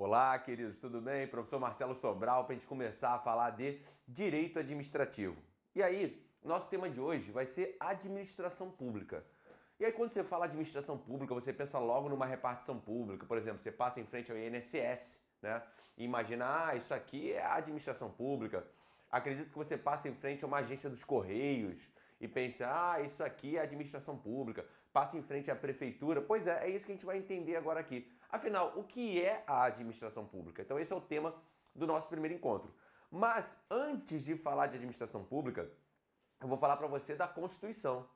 Olá, queridos, tudo bem? Professor Marcelo Sobral, para a gente começar a falar de direito administrativo. E aí, nosso tema de hoje vai ser administração pública. E aí, quando você fala administração pública, você pensa logo numa repartição pública. Por exemplo, você passa em frente ao INSS, né? E imagina, ah, isso aqui é a administração pública. Acredito que você passa em frente a uma agência dos Correios e pense, ah, isso aqui é a administração pública. Passa em frente à prefeitura. Pois é, é isso que a gente vai entender agora aqui Afinal, o que é a administração pública? Então, esse é o tema do nosso primeiro encontro. Mas antes de falar de administração pública, eu vou falar para você da Constituição.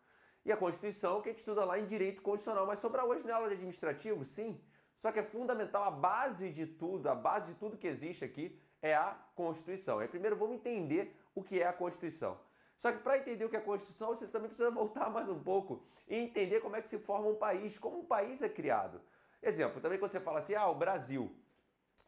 E a Constituição que a gente estuda lá em direito constitucional, mas sobra hoje na né? aula de administrativo, sim. Só que é fundamental, a base de tudo, a base de tudo que existe aqui é a Constituição. E primeiro vamos entender o que é a Constituição. Só que para entender o que é a Constituição, você também precisa voltar mais um pouco e entender como é que se forma um país, como um país é criado. Exemplo, também quando você fala assim, ah, o Brasil.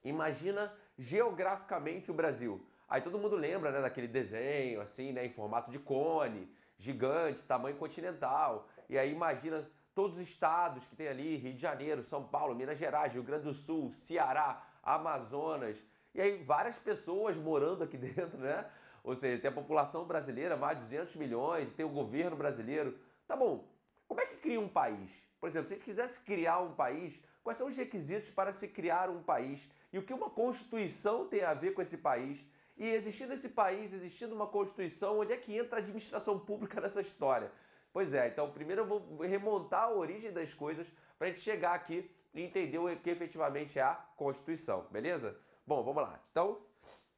Imagina geograficamente o Brasil. Aí todo mundo lembra né, daquele desenho, assim, né, em formato de cone, gigante, tamanho continental. E aí imagina todos os estados que tem ali, Rio de Janeiro, São Paulo, Minas Gerais, Rio Grande do Sul, Ceará, Amazonas. E aí várias pessoas morando aqui dentro, né? Ou seja, tem a população brasileira, mais de 200 milhões, tem o governo brasileiro. Tá bom, como é que cria um país? Por exemplo, se a gente quisesse criar um país, quais são os requisitos para se criar um país? E o que uma Constituição tem a ver com esse país? E existindo esse país, existindo uma Constituição, onde é que entra a administração pública nessa história? Pois é, então primeiro eu vou remontar a origem das coisas para a gente chegar aqui e entender o que efetivamente é a Constituição, beleza? Bom, vamos lá. Então,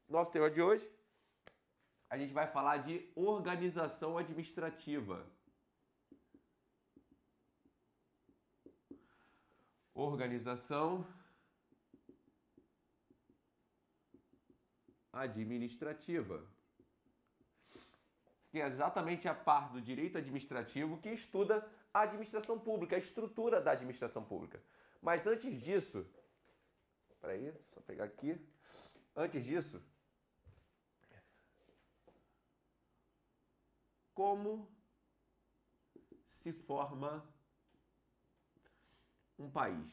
nosso tema de hoje, a gente vai falar de organização administrativa. organização administrativa, que é exatamente a parte do direito administrativo que estuda a administração pública, a estrutura da administração pública. Mas antes disso, peraí, só pegar aqui. Antes disso, como se forma um país?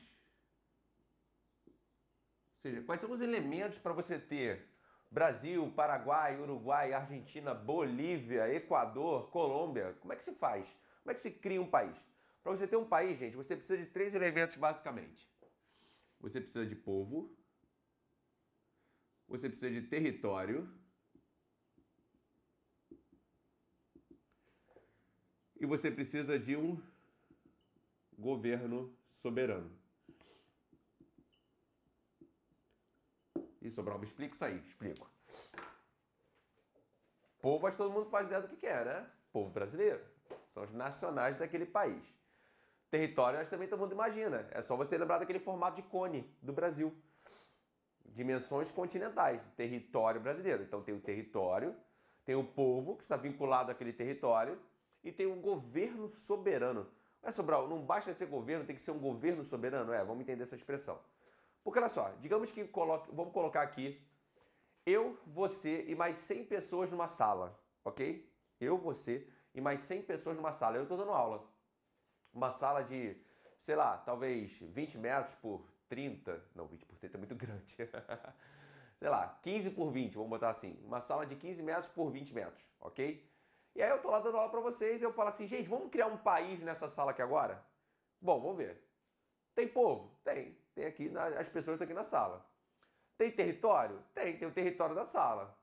Ou seja, quais são os elementos para você ter Brasil, Paraguai, Uruguai, Argentina, Bolívia, Equador, Colômbia? Como é que se faz? Como é que se cria um país? Para você ter um país, gente, você precisa de três elementos basicamente. Você precisa de povo, você precisa de território e você precisa de um governo soberano. E Sobral, me explica isso aí, explico. Povo, acho que todo mundo faz ideia do que é, né? Povo brasileiro. São os nacionais daquele país. Território, acho que também todo mundo imagina. É só você lembrar daquele formato de cone do Brasil. Dimensões continentais, território brasileiro. Então tem o território, tem o povo que está vinculado àquele território e tem o governo soberano mas, Sobral, não basta ser governo, tem que ser um governo soberano? É, vamos entender essa expressão. Porque olha só, digamos que coloque, vamos colocar aqui eu, você e mais 100 pessoas numa sala, ok? Eu, você e mais 100 pessoas numa sala. Eu estou dando aula. Uma sala de, sei lá, talvez 20 metros por 30. Não, 20 por 30 é muito grande. sei lá, 15 por 20, vamos botar assim. Uma sala de 15 metros por 20 metros, ok? E aí eu tô lá dando aula para vocês e eu falo assim, gente, vamos criar um país nessa sala aqui agora? Bom, vamos ver. Tem povo? Tem. Tem aqui, na, as pessoas estão aqui na sala. Tem território? Tem, tem o território da sala.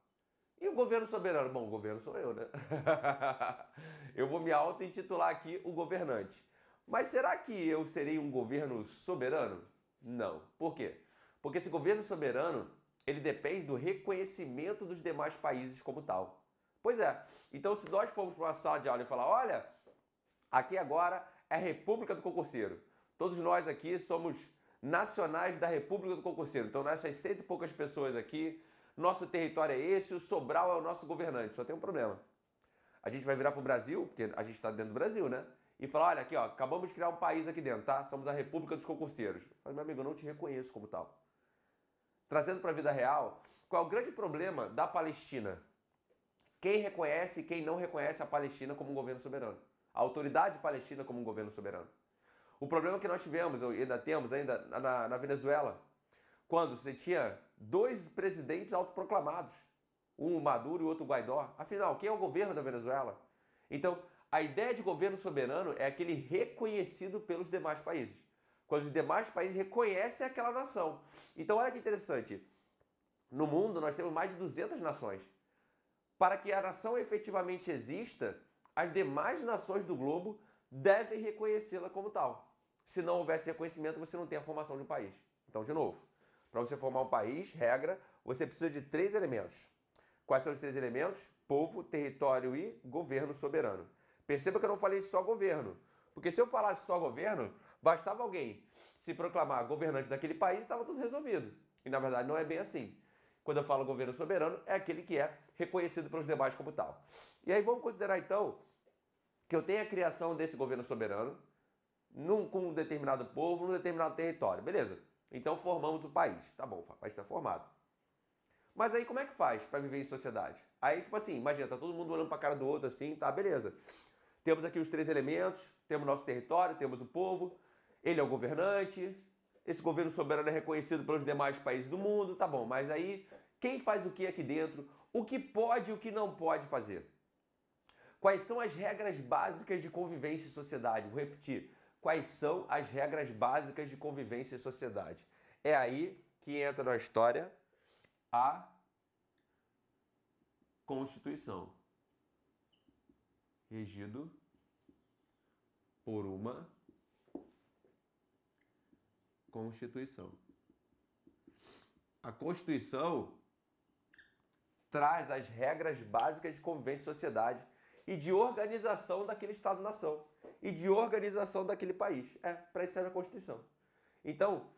E o governo soberano? Bom, o governo sou eu, né? eu vou me auto-intitular aqui o governante. Mas será que eu serei um governo soberano? Não. Por quê? Porque esse governo soberano, ele depende do reconhecimento dos demais países como tal. Pois é. Então, se nós formos para uma sala de aula e falar, olha, aqui agora é a República do Concurseiro. Todos nós aqui somos nacionais da República do Concurseiro. Então, nessas cento e poucas pessoas aqui, nosso território é esse, o Sobral é o nosso governante. Só tem um problema. A gente vai virar para o Brasil, porque a gente está dentro do Brasil, né? E falar, olha aqui, ó, acabamos de criar um país aqui dentro, tá? Somos a República dos Concurseiros. Mas, meu amigo, eu não te reconheço como tal. Trazendo para a vida real, qual é o grande problema da Palestina? quem reconhece e quem não reconhece a Palestina como um governo soberano. A autoridade palestina como um governo soberano. O problema que nós tivemos, ou ainda temos ainda na, na Venezuela, quando você tinha dois presidentes autoproclamados, um Maduro e outro Guaidó. Afinal, quem é o governo da Venezuela? Então, a ideia de governo soberano é aquele reconhecido pelos demais países. Quando os demais países reconhecem aquela nação. Então, olha que interessante. No mundo, nós temos mais de 200 nações. Para que a nação efetivamente exista, as demais nações do globo devem reconhecê-la como tal. Se não houvesse reconhecimento, você não tem a formação de um país. Então, de novo, para você formar um país, regra, você precisa de três elementos. Quais são os três elementos? Povo, território e governo soberano. Perceba que eu não falei só governo, porque se eu falasse só governo, bastava alguém se proclamar governante daquele país e estava tudo resolvido. E na verdade não é bem assim. Quando eu falo governo soberano, é aquele que é reconhecido pelos demais como tal. E aí vamos considerar então que eu tenho a criação desse governo soberano num, com um determinado povo, num determinado território. Beleza. Então formamos o país. Tá bom, o país está formado. Mas aí como é que faz para viver em sociedade? Aí, tipo assim, imagina, tá todo mundo olhando para a cara do outro assim, tá, beleza. Temos aqui os três elementos, temos nosso território, temos o povo, ele é o governante, esse governo soberano é reconhecido pelos demais países do mundo, tá bom, mas aí quem faz o que aqui dentro, o que pode e o que não pode fazer. Quais são as regras básicas de convivência e sociedade? Vou repetir. Quais são as regras básicas de convivência e sociedade? É aí que entra na história a Constituição, regido por uma Constituição. A Constituição traz as regras básicas de convivência e sociedade e de organização daquele Estado-nação e de organização daquele país. É, para isso serve a Constituição. Então,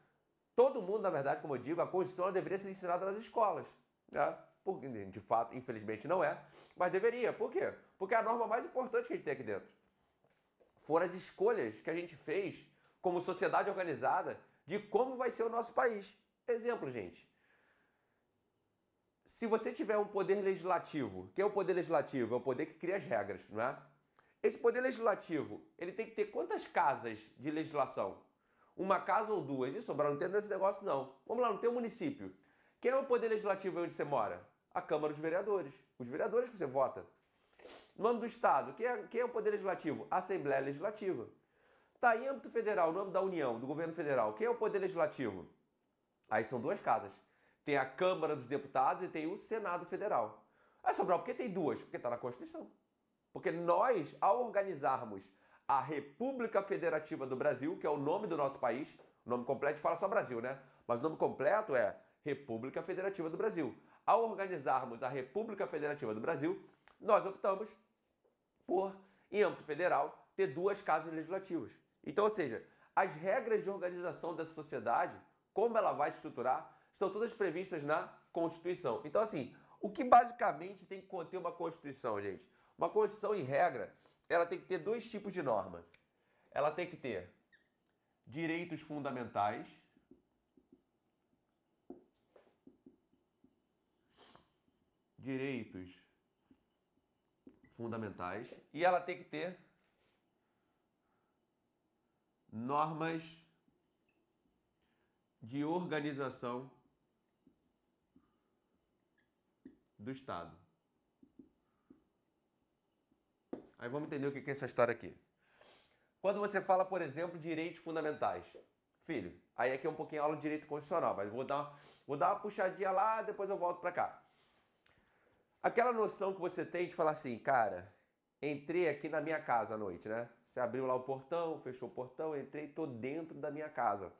todo mundo, na verdade, como eu digo, a Constituição deveria ser ensinada nas escolas. Né? Porque, de fato, infelizmente não é, mas deveria. Por quê? Porque é a norma mais importante que a gente tem aqui dentro. Foram as escolhas que a gente fez como sociedade organizada de como vai ser o nosso país. Exemplo, gente. Se você tiver um poder legislativo, que é o poder legislativo, é o poder que cria as regras, não é? Esse poder legislativo, ele tem que ter quantas casas de legislação? Uma casa ou duas? Isso, sobrar não tem esse negócio não. Vamos lá, não tem um município. Quem é o poder legislativo onde você mora? A Câmara dos Vereadores. Os vereadores que você vota. No âmbito do Estado, quem é, quem é o poder legislativo? A Assembleia Legislativa. Tá, em âmbito federal, no âmbito da União, do governo federal, quem é o poder legislativo? Aí são duas casas. Tem a Câmara dos Deputados e tem o Senado Federal. Ah, Sobral, por que tem duas? Porque está na Constituição. Porque nós, ao organizarmos a República Federativa do Brasil, que é o nome do nosso país, o nome completo fala só Brasil, né? Mas o nome completo é República Federativa do Brasil. Ao organizarmos a República Federativa do Brasil, nós optamos por, em âmbito federal, ter duas casas legislativas. Então, ou seja, as regras de organização dessa sociedade, como ela vai se estruturar, estão todas previstas na Constituição. Então, assim, o que basicamente tem que conter uma Constituição, gente? Uma Constituição, em regra, ela tem que ter dois tipos de norma. Ela tem que ter direitos fundamentais. Direitos fundamentais. E ela tem que ter normas de organização do Estado. Aí vamos entender o que é essa história aqui. Quando você fala, por exemplo, direitos fundamentais, filho, aí aqui é um pouquinho aula de direito constitucional, mas vou dar, vou dar uma puxadinha lá, depois eu volto para cá. Aquela noção que você tem de falar assim, cara, Entrei aqui na minha casa à noite, né? Você abriu lá o portão, fechou o portão, entrei, tô dentro da minha casa.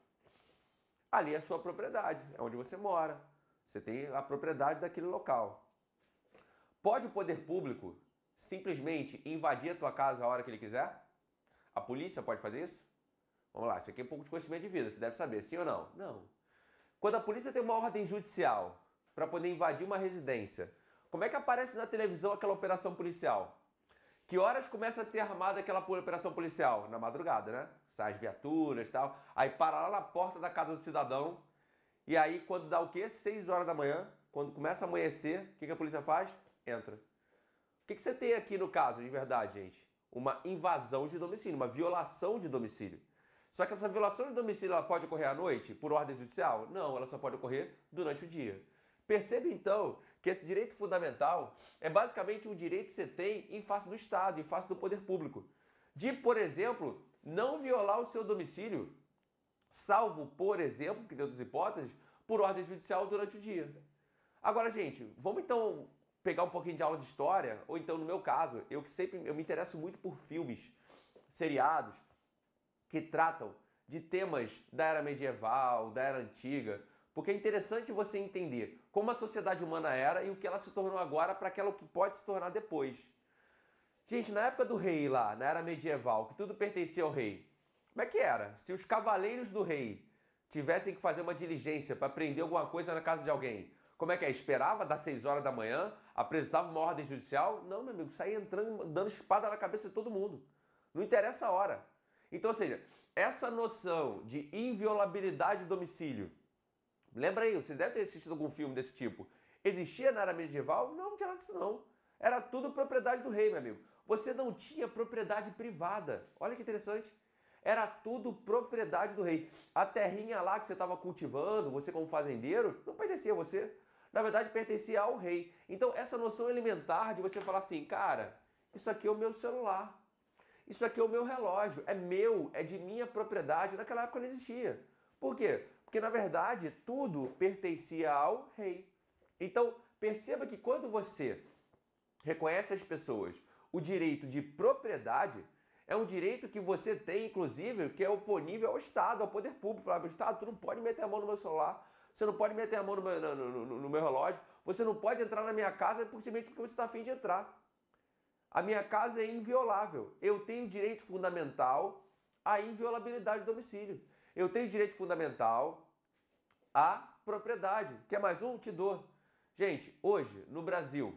Ali é a sua propriedade, é onde você mora. Você tem a propriedade daquele local. Pode o poder público simplesmente invadir a tua casa a hora que ele quiser? A polícia pode fazer isso? Vamos lá, isso aqui é um pouco de conhecimento de vida, você deve saber, sim ou não? Não. Quando a polícia tem uma ordem judicial para poder invadir uma residência, como é que aparece na televisão aquela operação policial? Que horas começa a ser armada aquela operação policial? Na madrugada, né? Sai as viaturas e tal. Aí para lá na porta da casa do cidadão. E aí, quando dá o quê? 6 horas da manhã, quando começa a amanhecer, o que, que a polícia faz? Entra. O que, que você tem aqui no caso, de verdade, gente? Uma invasão de domicílio, uma violação de domicílio. Só que essa violação de domicílio ela pode ocorrer à noite, por ordem judicial? Não, ela só pode ocorrer durante o dia. Percebe então que esse direito fundamental é basicamente um direito que você tem em face do Estado, em face do poder público. De, por exemplo, não violar o seu domicílio, salvo, por exemplo, que tem outras hipóteses, por ordem judicial durante o dia. Agora, gente, vamos então pegar um pouquinho de aula de história, ou então no meu caso, eu que sempre eu me interesso muito por filmes, seriados que tratam de temas da era medieval, da era antiga, porque é interessante você entender como a sociedade humana era e o que ela se tornou agora para aquela que pode se tornar depois. Gente, na época do rei lá, na era medieval, que tudo pertencia ao rei, como é que era? Se os cavaleiros do rei tivessem que fazer uma diligência para prender alguma coisa na casa de alguém, como é que é? Esperava das 6 horas da manhã, apresentava uma ordem judicial? Não, meu amigo, saía entrando, dando espada na cabeça de todo mundo. Não interessa a hora. Então, ou seja, essa noção de inviolabilidade do domicílio, Lembra aí, vocês devem ter assistido algum filme desse tipo. Existia na era medieval? Não, não tinha nada disso não. Era tudo propriedade do rei, meu amigo. Você não tinha propriedade privada. Olha que interessante. Era tudo propriedade do rei. A terrinha lá que você estava cultivando, você como fazendeiro, não pertencia a você. Na verdade, pertencia ao rei. Então, essa noção elementar de você falar assim, cara, isso aqui é o meu celular. Isso aqui é o meu relógio. É meu, é de minha propriedade. Naquela época não existia. Por quê? Porque na verdade tudo pertencia ao rei. Então perceba que quando você reconhece as pessoas o direito de propriedade, é um direito que você tem, inclusive, que é oponível ao Estado, ao poder público. Falar, Estado, tu não pode meter a mão no meu celular, você não pode meter a mão no meu, no, no, no meu relógio, você não pode entrar na minha casa é simplesmente porque você está afim de entrar. A minha casa é inviolável. Eu tenho direito fundamental à inviolabilidade do domicílio. Eu tenho direito fundamental à propriedade. Quer mais um? Te dou. Gente, hoje, no Brasil,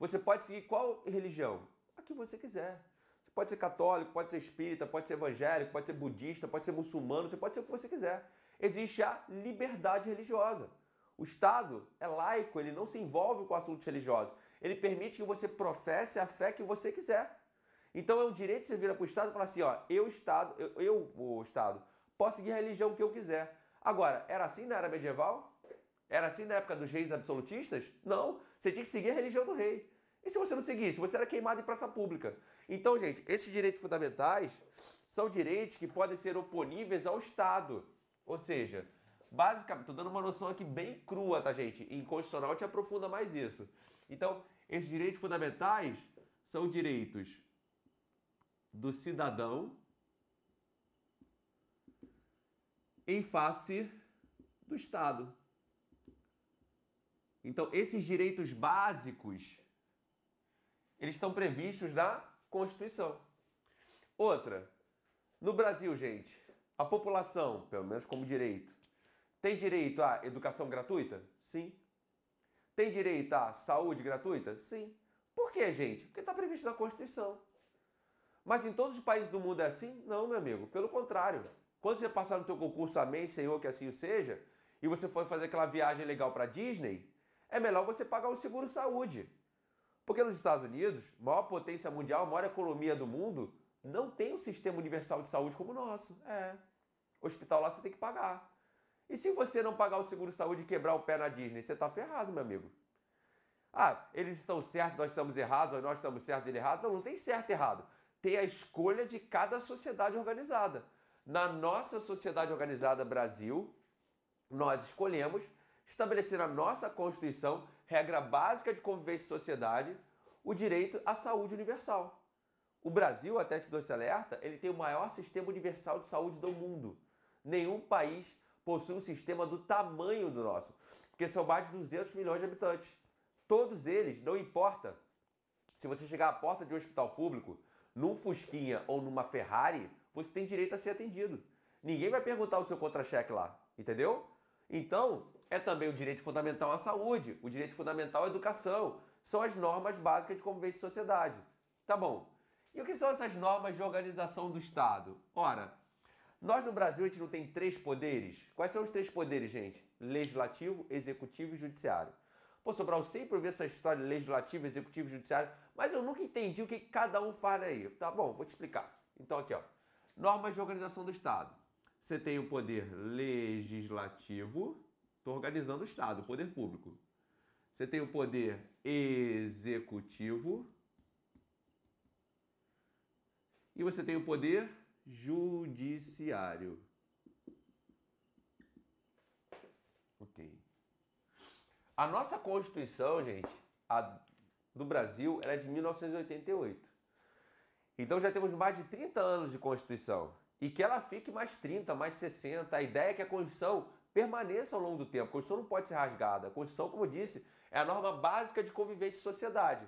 você pode seguir qual religião? A que você quiser. Você pode ser católico, pode ser espírita, pode ser evangélico, pode ser budista, pode ser muçulmano, você pode ser o que você quiser. Existe a liberdade religiosa. O Estado é laico, ele não se envolve com assuntos religiosos. Ele permite que você professe a fé que você quiser. Então é um direito de você virar para o Estado e falar assim, ó, eu Estado, eu, eu o Estado, posso seguir a religião que eu quiser. Agora, era assim na era medieval? Era assim na época dos reis absolutistas? Não, você tinha que seguir a religião do rei. E se você não seguisse, você era queimado em praça pública. Então, gente, esses direitos fundamentais são direitos que podem ser oponíveis ao Estado. Ou seja, basicamente, estou dando uma noção aqui bem crua, tá, gente? E inconstitucional te aprofunda mais isso. Então, esses direitos fundamentais são direitos do cidadão em face do Estado. Então, esses direitos básicos eles estão previstos na Constituição. Outra, no Brasil, gente, a população, pelo menos como direito, tem direito à educação gratuita? Sim. Tem direito à saúde gratuita? Sim. Por que, gente? Porque está previsto na Constituição. Mas em todos os países do mundo é assim? Não, meu amigo. Pelo contrário. Quando você passar no teu concurso, amém, Senhor, que assim seja, e você for fazer aquela viagem legal para Disney, é melhor você pagar o seguro saúde. Porque nos Estados Unidos, maior potência mundial, maior economia do mundo, não tem um sistema universal de saúde como o nosso. É. Hospital lá você tem que pagar. E se você não pagar o seguro saúde e quebrar o pé na Disney, você está ferrado, meu amigo. Ah, eles estão certos, nós estamos errados, ou nós estamos certos, ele errado. Não, não tem certo e errado. Tem a escolha de cada sociedade organizada. Na nossa sociedade organizada Brasil, nós escolhemos estabelecer na nossa Constituição, regra básica de convivência e sociedade, o direito à saúde universal. O Brasil, até te dou esse alerta, ele tem o maior sistema universal de saúde do mundo. Nenhum país possui um sistema do tamanho do nosso, porque são mais de 200 milhões de habitantes. Todos eles, não importa se você chegar à porta de um hospital público, num Fusquinha ou numa Ferrari, você tem direito a ser atendido. Ninguém vai perguntar o seu contra-cheque lá, entendeu? Então, é também o direito fundamental à saúde, o direito fundamental à educação. São as normas básicas de convivência e sociedade. Tá bom. E o que são essas normas de organização do Estado? Ora, nós no Brasil a gente não tem três poderes? Quais são os três poderes, gente? Legislativo, executivo e judiciário. Pô, Sobral, sempre ouvi essa história legislativo, executivo e judiciário, mas eu nunca entendi o que cada um faz aí. Tá bom, vou te explicar. Então aqui, ó. Normas de organização do Estado. Você tem o poder legislativo, estou organizando o Estado, o poder público. Você tem o poder executivo. E você tem o poder judiciário. Ok. A nossa Constituição, gente, a do Brasil, ela é de 1988. Então já temos mais de 30 anos de Constituição. E que ela fique mais 30, mais 60. A ideia é que a Constituição permaneça ao longo do tempo. A Constituição não pode ser rasgada. A Constituição, como eu disse, é a norma básica de convivência e sociedade.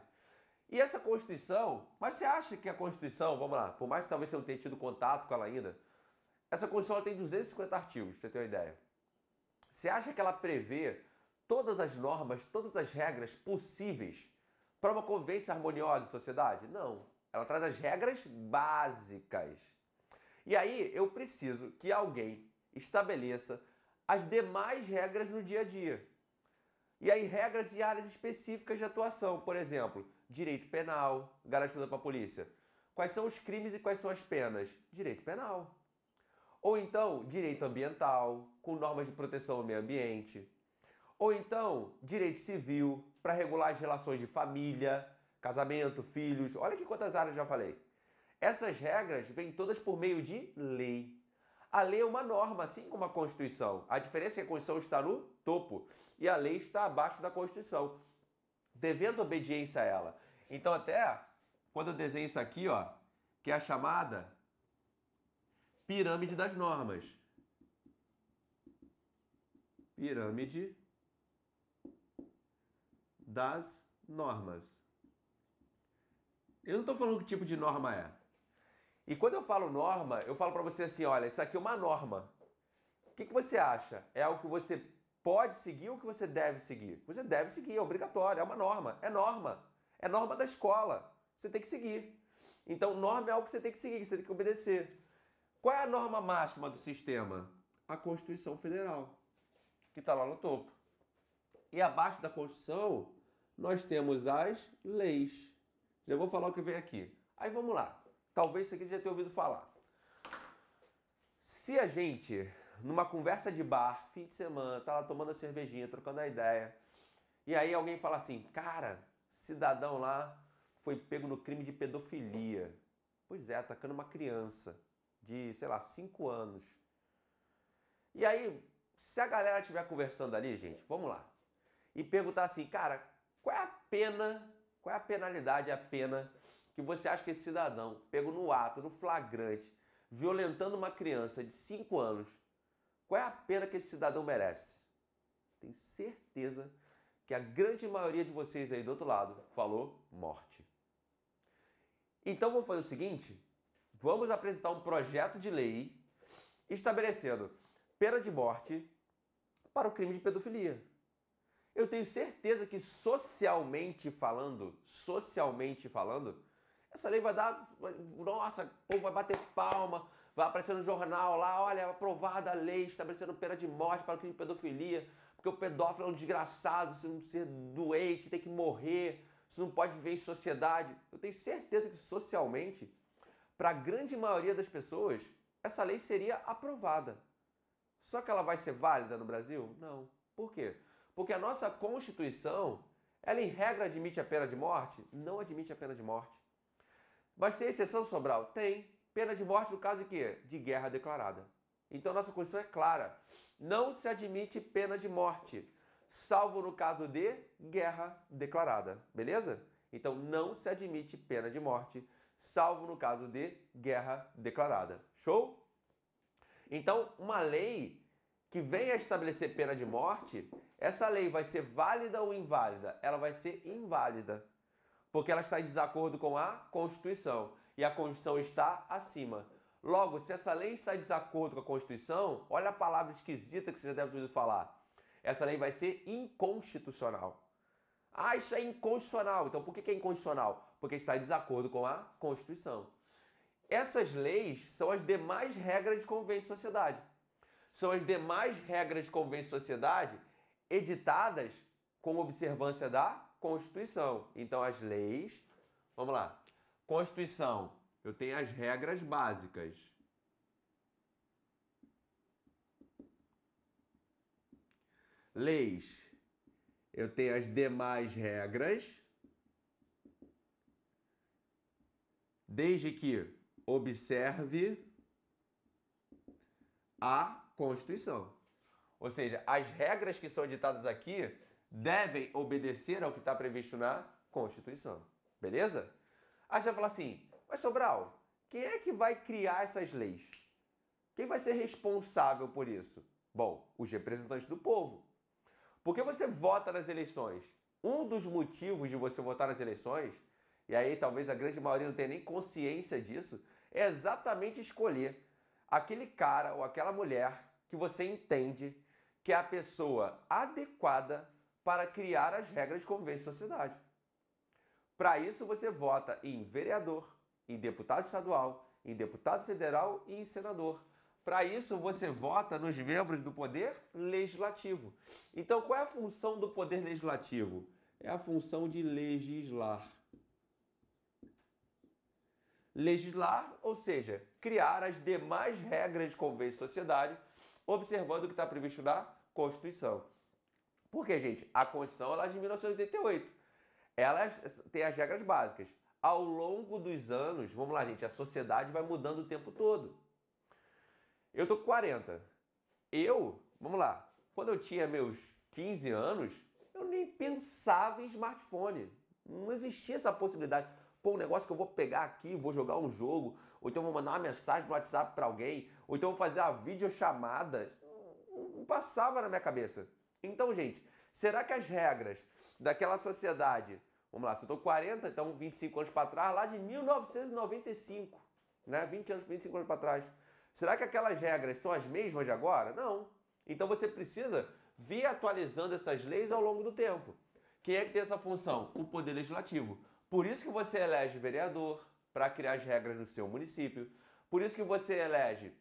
E essa Constituição, mas você acha que a Constituição, vamos lá, por mais que talvez você não tenha tido contato com ela ainda, essa Constituição tem 250 artigos, você ter uma ideia. Você acha que ela prevê todas as normas, todas as regras possíveis para uma convivência harmoniosa em sociedade? Não. Ela traz as regras básicas. E aí eu preciso que alguém estabeleça as demais regras no dia a dia. E aí regras de áreas específicas de atuação, por exemplo, direito penal, garantida para a polícia. Quais são os crimes e quais são as penas? Direito penal. Ou então, direito ambiental, com normas de proteção ao meio ambiente. Ou então, direito civil, para regular as relações de família, casamento, filhos. Olha que quantas áreas já falei. Essas regras vêm todas por meio de lei. A lei é uma norma, assim como a Constituição. A diferença é que a Constituição está no topo e a lei está abaixo da Constituição, devendo obediência a ela. Então até quando eu desenho isso aqui, ó, que é a chamada pirâmide das normas. Pirâmide das normas. Eu não estou falando que tipo de norma é. E quando eu falo norma, eu falo para você assim, olha, isso aqui é uma norma. O que, que você acha? É algo que você pode seguir ou que você deve seguir? Você deve seguir, é obrigatório, é uma norma, é norma. É norma da escola, você tem que seguir. Então, norma é algo que você tem que seguir, que você tem que obedecer. Qual é a norma máxima do sistema? A Constituição Federal, que está lá no topo. E abaixo da Constituição, nós temos as leis. Já vou falar o que vem aqui. Aí vamos lá. Talvez você já tenha ouvido falar. Se a gente, numa conversa de bar, fim de semana, tá lá tomando a cervejinha, trocando a ideia, e aí alguém fala assim, cara, cidadão lá foi pego no crime de pedofilia. Pois é, atacando uma criança de, sei lá, 5 anos. E aí, se a galera estiver conversando ali, gente, vamos lá, e perguntar assim, cara, qual é a pena qual é a penalidade, a pena que você acha que esse cidadão, pego no ato, no flagrante, violentando uma criança de 5 anos, qual é a pena que esse cidadão merece? Tenho certeza que a grande maioria de vocês aí do outro lado falou morte. Então vamos fazer o seguinte: vamos apresentar um projeto de lei estabelecendo pena de morte para o crime de pedofilia. Eu tenho certeza que socialmente falando, socialmente falando, essa lei vai dar. Nossa, o povo vai bater palma, vai aparecer no jornal lá, olha, aprovada a lei estabelecendo pena de morte para o crime de pedofilia, porque o pedófilo é um desgraçado, se não ser doente, tem que morrer, se não pode viver em sociedade. Eu tenho certeza que socialmente, para a grande maioria das pessoas, essa lei seria aprovada. Só que ela vai ser válida no Brasil? Não. Por quê? Porque a nossa Constituição, ela em regra admite a pena de morte? Não admite a pena de morte. Mas tem exceção, Sobral? Tem. Pena de morte no caso de quê? De guerra declarada. Então a nossa Constituição é clara. Não se admite pena de morte, salvo no caso de guerra declarada. Beleza? Então não se admite pena de morte, salvo no caso de guerra declarada. Show? Então, uma lei que venha a estabelecer pena de morte, essa lei vai ser válida ou inválida? Ela vai ser inválida, porque ela está em desacordo com a Constituição e a Constituição está acima. Logo, se essa lei está em desacordo com a Constituição, olha a palavra esquisita que você já deve ouvido falar. Essa lei vai ser inconstitucional. Ah, isso é inconstitucional. Então, por que é inconstitucional? Porque está em desacordo com a Constituição. Essas leis são as demais regras de convênio de sociedade são as demais regras que convêm sociedade editadas com observância da Constituição. Então, as leis. Vamos lá. Constituição, eu tenho as regras básicas. Leis, eu tenho as demais regras, desde que observe a Constituição. Ou seja, as regras que são ditadas aqui devem obedecer ao que está previsto na Constituição. Beleza? Aí você vai falar assim, mas Sobral, quem é que vai criar essas leis? Quem vai ser responsável por isso? Bom, os representantes do povo. Porque você vota nas eleições. Um dos motivos de você votar nas eleições, e aí talvez a grande maioria não tenha nem consciência disso, é exatamente escolher aquele cara ou aquela mulher que você entende que é a pessoa adequada para criar as regras de convivência na sociedade. Para isso, você vota em vereador, em deputado estadual, em deputado federal e em senador. Para isso, você vota nos membros do poder legislativo. Então, qual é a função do poder legislativo? É a função de legislar. Legislar, ou seja, criar as demais regras de convênio de sociedade observando o que está previsto na Constituição. Porque, gente, a Constituição ela é de 1988. Ela é, tem as regras básicas. Ao longo dos anos, vamos lá, gente, a sociedade vai mudando o tempo todo. Eu tô com 40. Eu, vamos lá, quando eu tinha meus 15 anos, eu nem pensava em smartphone. Não existia essa possibilidade pô, um negócio que eu vou pegar aqui, vou jogar um jogo, ou então vou mandar uma mensagem no WhatsApp para alguém, ou então vou fazer uma videochamada, não passava na minha cabeça. Então, gente, será que as regras daquela sociedade, vamos lá, se eu tô 40, então 25 anos para trás, lá de 1995, né, 20 anos, 25 anos para trás, será que aquelas regras são as mesmas de agora? Não. Então você precisa vir atualizando essas leis ao longo do tempo. Quem é que tem essa função? O Poder Legislativo. Por isso que você elege vereador para criar as regras no seu município. Por isso que você elege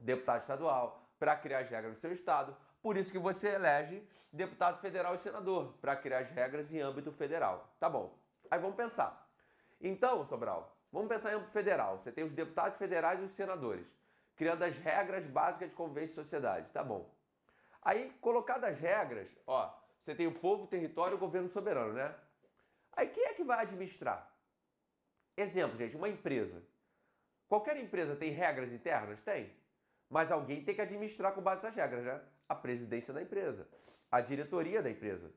deputado estadual para criar as regras no seu estado. Por isso que você elege deputado federal e senador para criar as regras em âmbito federal. Tá bom. Aí vamos pensar. Então, Sobral, vamos pensar em âmbito federal. Você tem os deputados federais e os senadores, criando as regras básicas de convivência e sociedade. Tá bom. Aí, colocadas as regras, ó, você tem o povo, o território e o governo soberano, né? Aí quem é que vai administrar? Exemplo, gente, uma empresa. Qualquer empresa tem regras internas? Tem. Mas alguém tem que administrar com base nessas regras, né? A presidência da empresa, a diretoria da empresa.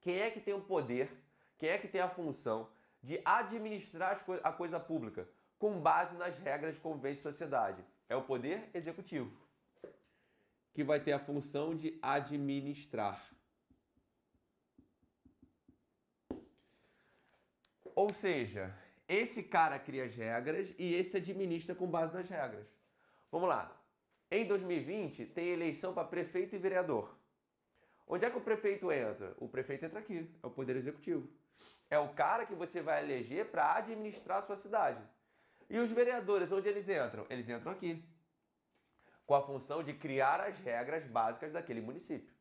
Quem é que tem o poder, quem é que tem a função de administrar co a coisa pública com base nas regras de que de sociedade? É o poder executivo, que vai ter a função de administrar. Ou seja, esse cara cria as regras e esse administra com base nas regras. Vamos lá. Em 2020 tem eleição para prefeito e vereador. Onde é que o prefeito entra? O prefeito entra aqui, é o poder executivo. É o cara que você vai eleger para administrar a sua cidade. E os vereadores, onde eles entram? Eles entram aqui, com a função de criar as regras básicas daquele município.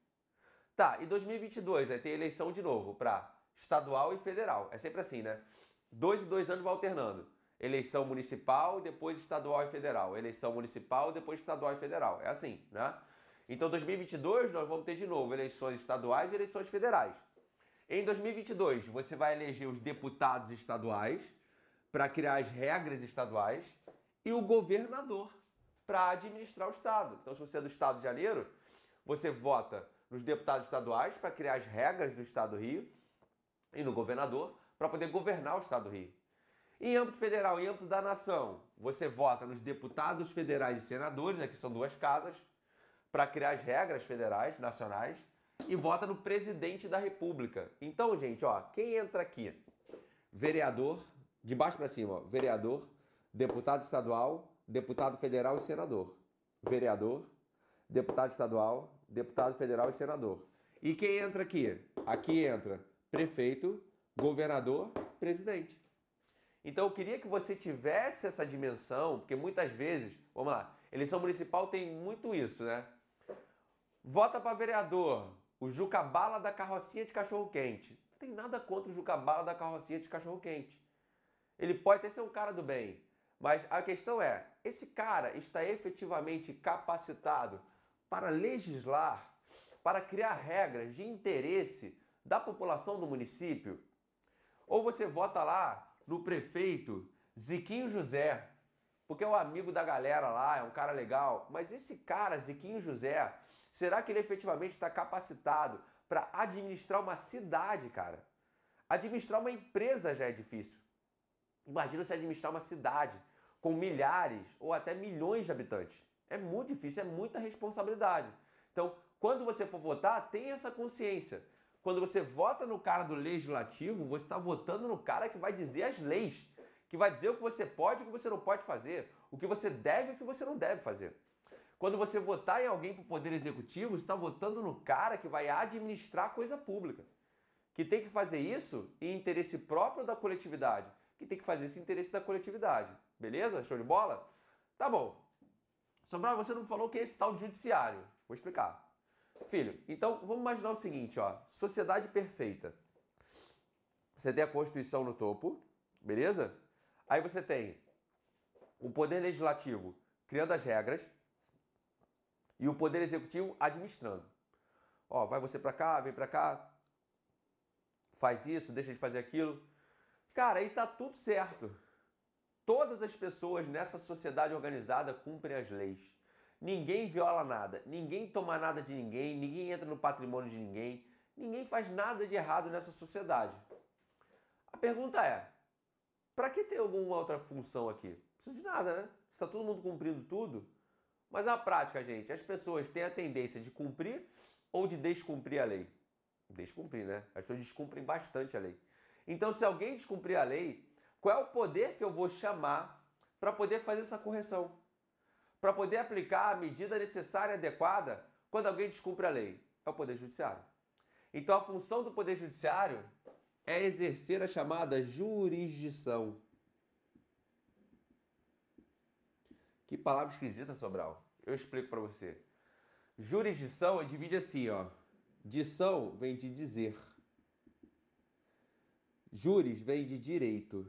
Tá, e 2022 aí tem eleição de novo para estadual e federal. É sempre assim, né? Dois e dois anos vai alternando. Eleição municipal, depois estadual e federal. Eleição municipal, depois estadual e federal. É assim, né? Então, 2022 nós vamos ter de novo eleições estaduais e eleições federais. Em 2022, você vai eleger os deputados estaduais para criar as regras estaduais e o governador para administrar o estado. Então, se você é do estado de Janeiro, você vota nos deputados estaduais para criar as regras do estado do Rio e no governador para poder governar o Estado do Rio. Em âmbito federal, em âmbito da nação, você vota nos deputados federais e senadores, aqui né, são duas casas, para criar as regras federais, nacionais, e vota no presidente da República. Então, gente, ó, quem entra aqui? Vereador, de baixo para cima, ó, vereador, deputado estadual, deputado federal e senador. Vereador, deputado estadual, deputado federal e senador. E quem entra aqui? Aqui entra prefeito, governador, presidente. Então eu queria que você tivesse essa dimensão, porque muitas vezes, vamos lá, eleição municipal tem muito isso, né? Vota para vereador, o Jucabala da carrocinha de cachorro quente. Não tem nada contra o Jucabala da carrocinha de cachorro quente. Ele pode até ser um cara do bem, mas a questão é, esse cara está efetivamente capacitado para legislar, para criar regras de interesse da população do município? Ou você vota lá no prefeito Ziquinho José, porque é um amigo da galera lá, é um cara legal, mas esse cara, Ziquinho José, será que ele efetivamente está capacitado para administrar uma cidade, cara? Administrar uma empresa já é difícil. Imagina se administrar uma cidade com milhares ou até milhões de habitantes. É muito difícil, é muita responsabilidade. Então, quando você for votar, tenha essa consciência. Quando você vota no cara do legislativo, você está votando no cara que vai dizer as leis, que vai dizer o que você pode e o que você não pode fazer, o que você deve e o que você não deve fazer. Quando você votar em alguém para o poder executivo, você está votando no cara que vai administrar a coisa pública, que tem que fazer isso em interesse próprio da coletividade, que tem que fazer esse interesse da coletividade. Beleza? Show de bola? Tá bom. Sobral, você não falou que é esse tal de judiciário. Vou explicar. Filho, então vamos imaginar o seguinte, ó, sociedade perfeita. Você tem a Constituição no topo, beleza? Aí você tem o poder legislativo criando as regras e o poder executivo administrando. Ó, vai você para cá, vem para cá, faz isso, deixa de fazer aquilo. Cara, aí tá tudo certo. Todas as pessoas nessa sociedade organizada cumprem as leis. Ninguém viola nada, ninguém toma nada de ninguém, ninguém entra no patrimônio de ninguém, ninguém faz nada de errado nessa sociedade. A pergunta é: para que ter alguma outra função aqui? Precisa de nada, né? Está todo mundo cumprindo tudo. Mas na prática, gente, as pessoas têm a tendência de cumprir ou de descumprir a lei. Descumprir, né? As pessoas descumprem bastante a lei. Então, se alguém descumprir a lei, qual é o poder que eu vou chamar para poder fazer essa correção? para poder aplicar a medida necessária e adequada quando alguém descumpre a lei? É o Poder Judiciário. Então a função do Poder Judiciário é exercer a chamada jurisdição. Que palavra esquisita, Sobral. Eu explico para você. Jurisdição divide assim, ó. Dição vem de dizer. Juris vem de direito.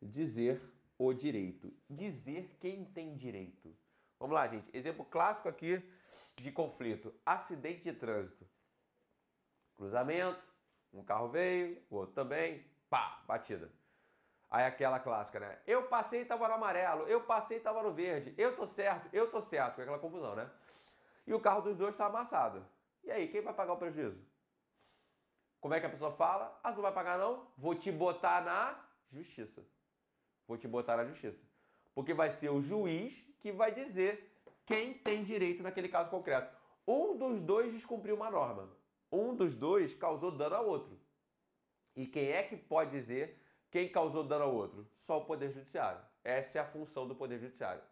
Dizer o direito dizer quem tem direito. Vamos lá, gente. Exemplo clássico aqui de conflito: acidente de trânsito. Cruzamento, um carro veio, o outro também, pá, batida. Aí aquela clássica, né? Eu passei e tava no amarelo, eu passei e tava no verde, eu tô certo, eu tô certo. Fica aquela confusão, né? E o carro dos dois tá amassado. E aí, quem vai pagar o prejuízo? Como é que a pessoa fala? Ah, tu não vai pagar não? Vou te botar na justiça. Vou te botar na justiça. Porque vai ser o juiz que vai dizer quem tem direito naquele caso concreto. Um dos dois descumpriu uma norma. Um dos dois causou dano ao outro. E quem é que pode dizer quem causou dano ao outro? Só o Poder Judiciário. Essa é a função do Poder Judiciário.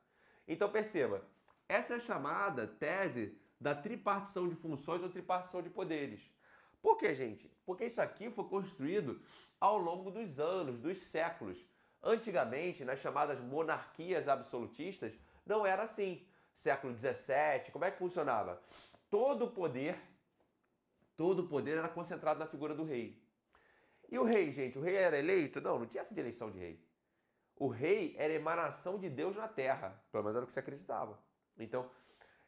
Então perceba, essa é a chamada tese da tripartição de funções ou tripartição de poderes. Por que, gente? Porque isso aqui foi construído ao longo dos anos, dos séculos. Antigamente, nas chamadas monarquias absolutistas, não era assim. Século XVII, como é que funcionava? Todo o poder, todo o poder era concentrado na figura do rei. E o rei, gente, o rei era eleito? Não, não tinha essa de eleição de rei. O rei era emanação de Deus na terra, pelo menos era o que se acreditava. Então,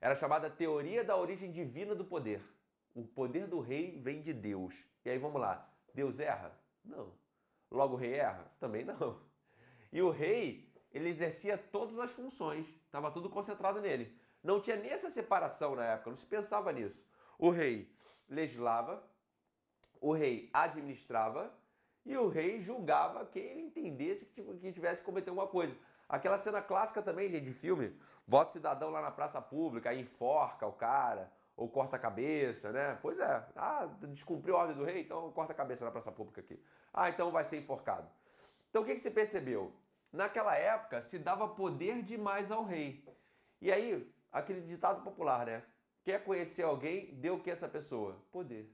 era chamada teoria da origem divina do poder. O poder do rei vem de Deus. E aí vamos lá, Deus erra? Não. Logo o rei erra? Também não. E o rei, ele exercia todas as funções, estava tudo concentrado nele. Não tinha nem essa separação na época, não se pensava nisso. O rei legislava, o rei administrava e o rei julgava quem ele entendesse que tivesse que cometer alguma coisa. Aquela cena clássica também, gente, de filme, vota cidadão lá na praça pública, aí enforca o cara, ou corta a cabeça, né? Pois é, ah, descumpriu a ordem do rei, então corta a cabeça na praça pública aqui. Ah, então vai ser enforcado. Então o que, que se percebeu? Naquela época se dava poder demais ao rei. E aí, aquele ditado popular, né? Quer conhecer alguém, dê o que essa pessoa? Poder.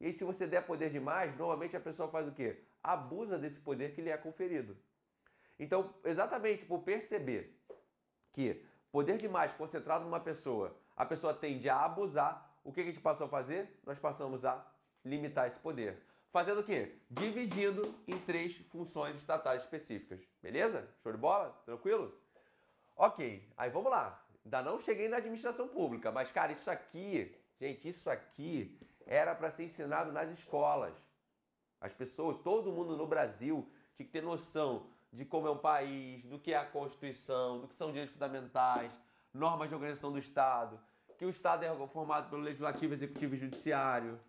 E se você der poder demais, normalmente a pessoa faz o quê? Abusa desse poder que lhe é conferido. Então, exatamente por perceber que poder demais concentrado numa pessoa, a pessoa tende a abusar, o que a gente passou a fazer? Nós passamos a limitar esse poder fazendo o quê? Dividindo em três funções estatais específicas. Beleza? Show de bola? Tranquilo? Ok, aí vamos lá. Ainda não cheguei na administração pública, mas cara, isso aqui, gente, isso aqui era para ser ensinado nas escolas. As pessoas, todo mundo no Brasil tinha que ter noção de como é um país, do que é a Constituição, do que são direitos fundamentais, normas de organização do Estado, que o Estado é formado pelo Legislativo, Executivo e Judiciário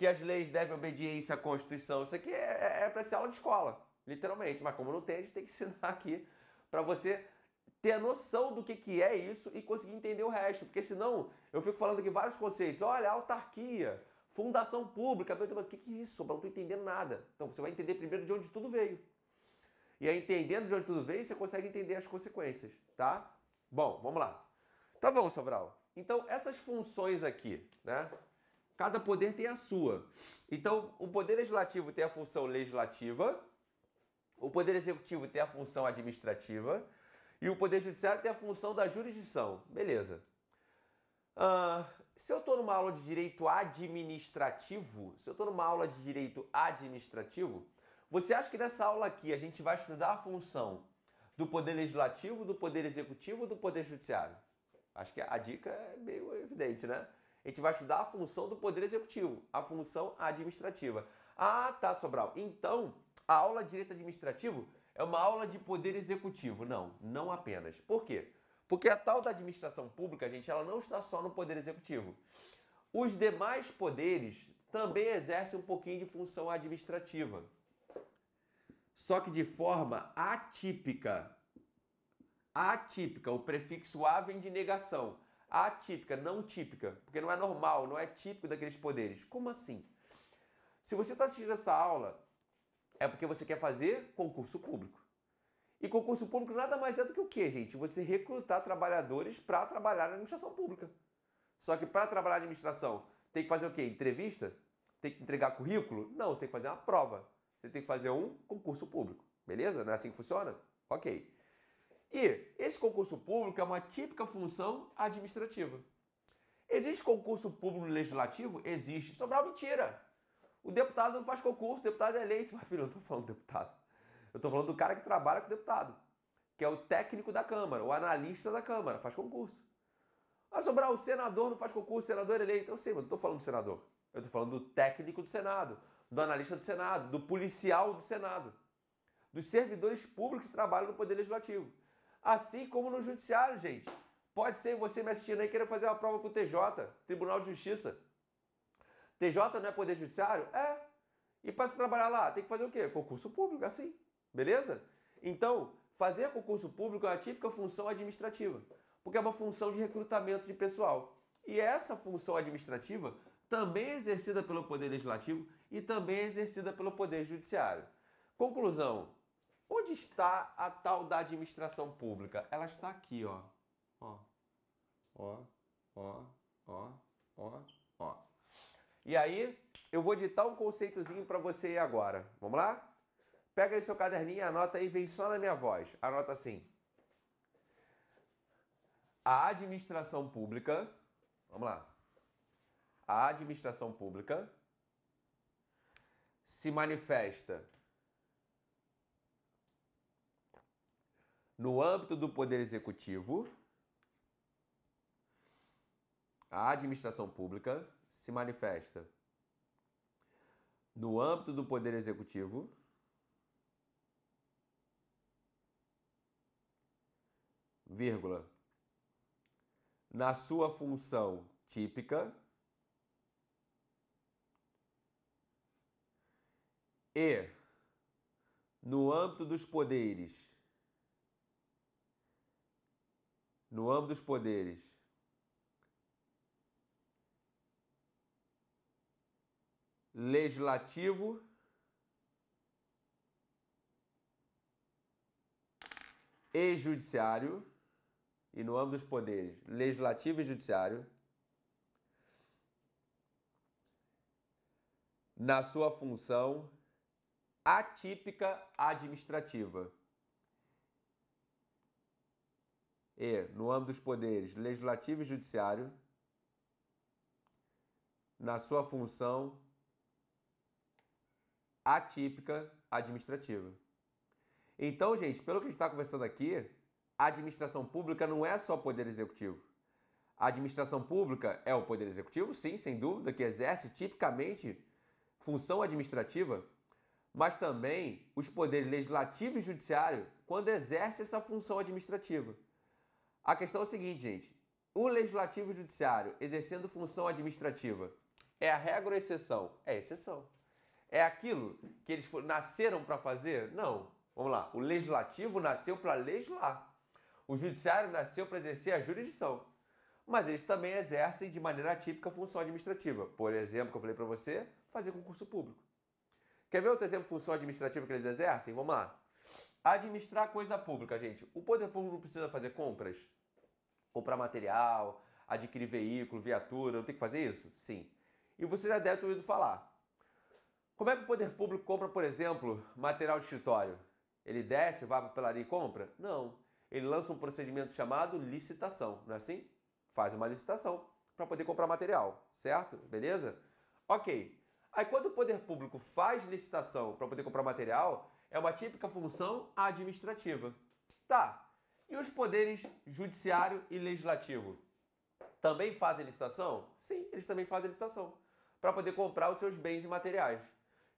que as leis devem obediência à Constituição. Isso aqui é, é, é para ser aula de escola, literalmente. Mas como não tem, a gente tem que ensinar aqui para você ter a noção do que, que é isso e conseguir entender o resto. Porque senão eu fico falando aqui vários conceitos. Olha, autarquia, fundação pública. Meu o que, que é isso? Eu não estou entendendo nada. Então você vai entender primeiro de onde tudo veio. E aí, entendendo de onde tudo veio, você consegue entender as consequências, tá? Bom, vamos lá. Tá então, bom, Sobral. Então, essas funções aqui, né? Cada poder tem a sua. Então, o poder legislativo tem a função legislativa, o poder executivo tem a função administrativa e o poder judiciário tem a função da jurisdição. Beleza. Uh, se eu estou numa aula de direito administrativo, se eu estou numa aula de direito administrativo, você acha que nessa aula aqui a gente vai estudar a função do poder legislativo, do poder executivo, do poder judiciário? Acho que a dica é meio evidente, né? A gente vai estudar a função do Poder Executivo, a função administrativa. Ah, tá, Sobral. Então, a aula de direito administrativo é uma aula de poder executivo. Não, não apenas. Por quê? Porque a tal da administração pública, gente, ela não está só no poder executivo. Os demais poderes também exercem um pouquinho de função administrativa. Só que de forma atípica. Atípica, o prefixo A vem de negação atípica, não típica, porque não é normal, não é típico daqueles poderes. Como assim? Se você está assistindo essa aula, é porque você quer fazer concurso público. E concurso público nada mais é do que o quê, gente? Você recrutar trabalhadores para trabalhar na administração pública. Só que para trabalhar na administração, tem que fazer o quê? Entrevista? Tem que entregar currículo? Não, você tem que fazer uma prova. Você tem que fazer um concurso público. Beleza? Não é assim que funciona? Ok. E esse concurso público é uma típica função administrativa. Existe concurso público legislativo? Existe. Sobral é mentira. O deputado não faz concurso, o deputado é eleito. Mas, filho, eu não estou falando do deputado. Eu estou falando do cara que trabalha com o deputado, que é o técnico da Câmara, o analista da Câmara, faz concurso. Ah, Sobral, o senador não faz concurso, o senador é eleito. Eu sei, mas não estou falando do senador. Eu estou falando do técnico do Senado, do analista do Senado, do policial do Senado, dos servidores públicos que trabalham no Poder Legislativo. Assim como no judiciário, gente. Pode ser você me assistindo aí queira fazer uma prova o TJ, Tribunal de Justiça. TJ não é poder judiciário? É. E para se trabalhar lá, tem que fazer o quê? Concurso público, assim. Beleza? Então, fazer concurso público é a típica função administrativa, porque é uma função de recrutamento de pessoal. E essa função administrativa também é exercida pelo Poder Legislativo e também é exercida pelo Poder Judiciário. Conclusão: Onde está a tal da administração pública? Ela está aqui, ó. Ó. Ó. Ó. Ó. Ó. Ó. E aí, eu vou ditar um conceitozinho para você agora. Vamos lá? Pega aí seu caderninho, anota aí, vem só na minha voz. Anota assim. A administração pública, vamos lá. A administração pública se manifesta no âmbito do Poder Executivo, a administração pública se manifesta no âmbito do Poder Executivo. Vírgula, na sua função típica e no âmbito dos poderes no âmbito dos poderes. Legislativo e judiciário, e no âmbito dos poderes legislativo e judiciário, na sua função atípica administrativa. e, no âmbito dos poderes legislativo e judiciário, na sua função atípica administrativa. Então, gente, pelo que a gente está conversando aqui, a administração pública não é só poder executivo. A administração pública é o poder executivo, sim, sem dúvida, que exerce tipicamente função administrativa, mas também os poderes legislativo e judiciário quando exerce essa função administrativa. A questão é o seguinte, gente. O legislativo e o judiciário exercendo função administrativa é a regra ou é exceção? É exceção. É aquilo que eles nasceram para fazer? Não. Vamos lá. O legislativo nasceu para legislar. O judiciário nasceu para exercer a jurisdição. Mas eles também exercem de maneira atípica função administrativa. Por exemplo, que eu falei para você, fazer concurso público. Quer ver outro exemplo de função administrativa que eles exercem? Vamos lá. Administrar coisa pública, gente. O poder público não precisa fazer compras? Comprar material, adquirir veículo, viatura, não tem que fazer isso? Sim. E você já deve ter ouvido falar. Como é que o poder público compra, por exemplo, material de escritório? Ele desce, vai para a pelaria e compra? Não. Ele lança um procedimento chamado licitação, não é assim? Faz uma licitação para poder comprar material, certo? Beleza? Ok. Aí quando o poder público faz licitação para poder comprar material, é uma típica função administrativa. Tá. E os poderes judiciário e legislativo também fazem licitação? Sim, eles também fazem licitação para poder comprar os seus bens e materiais,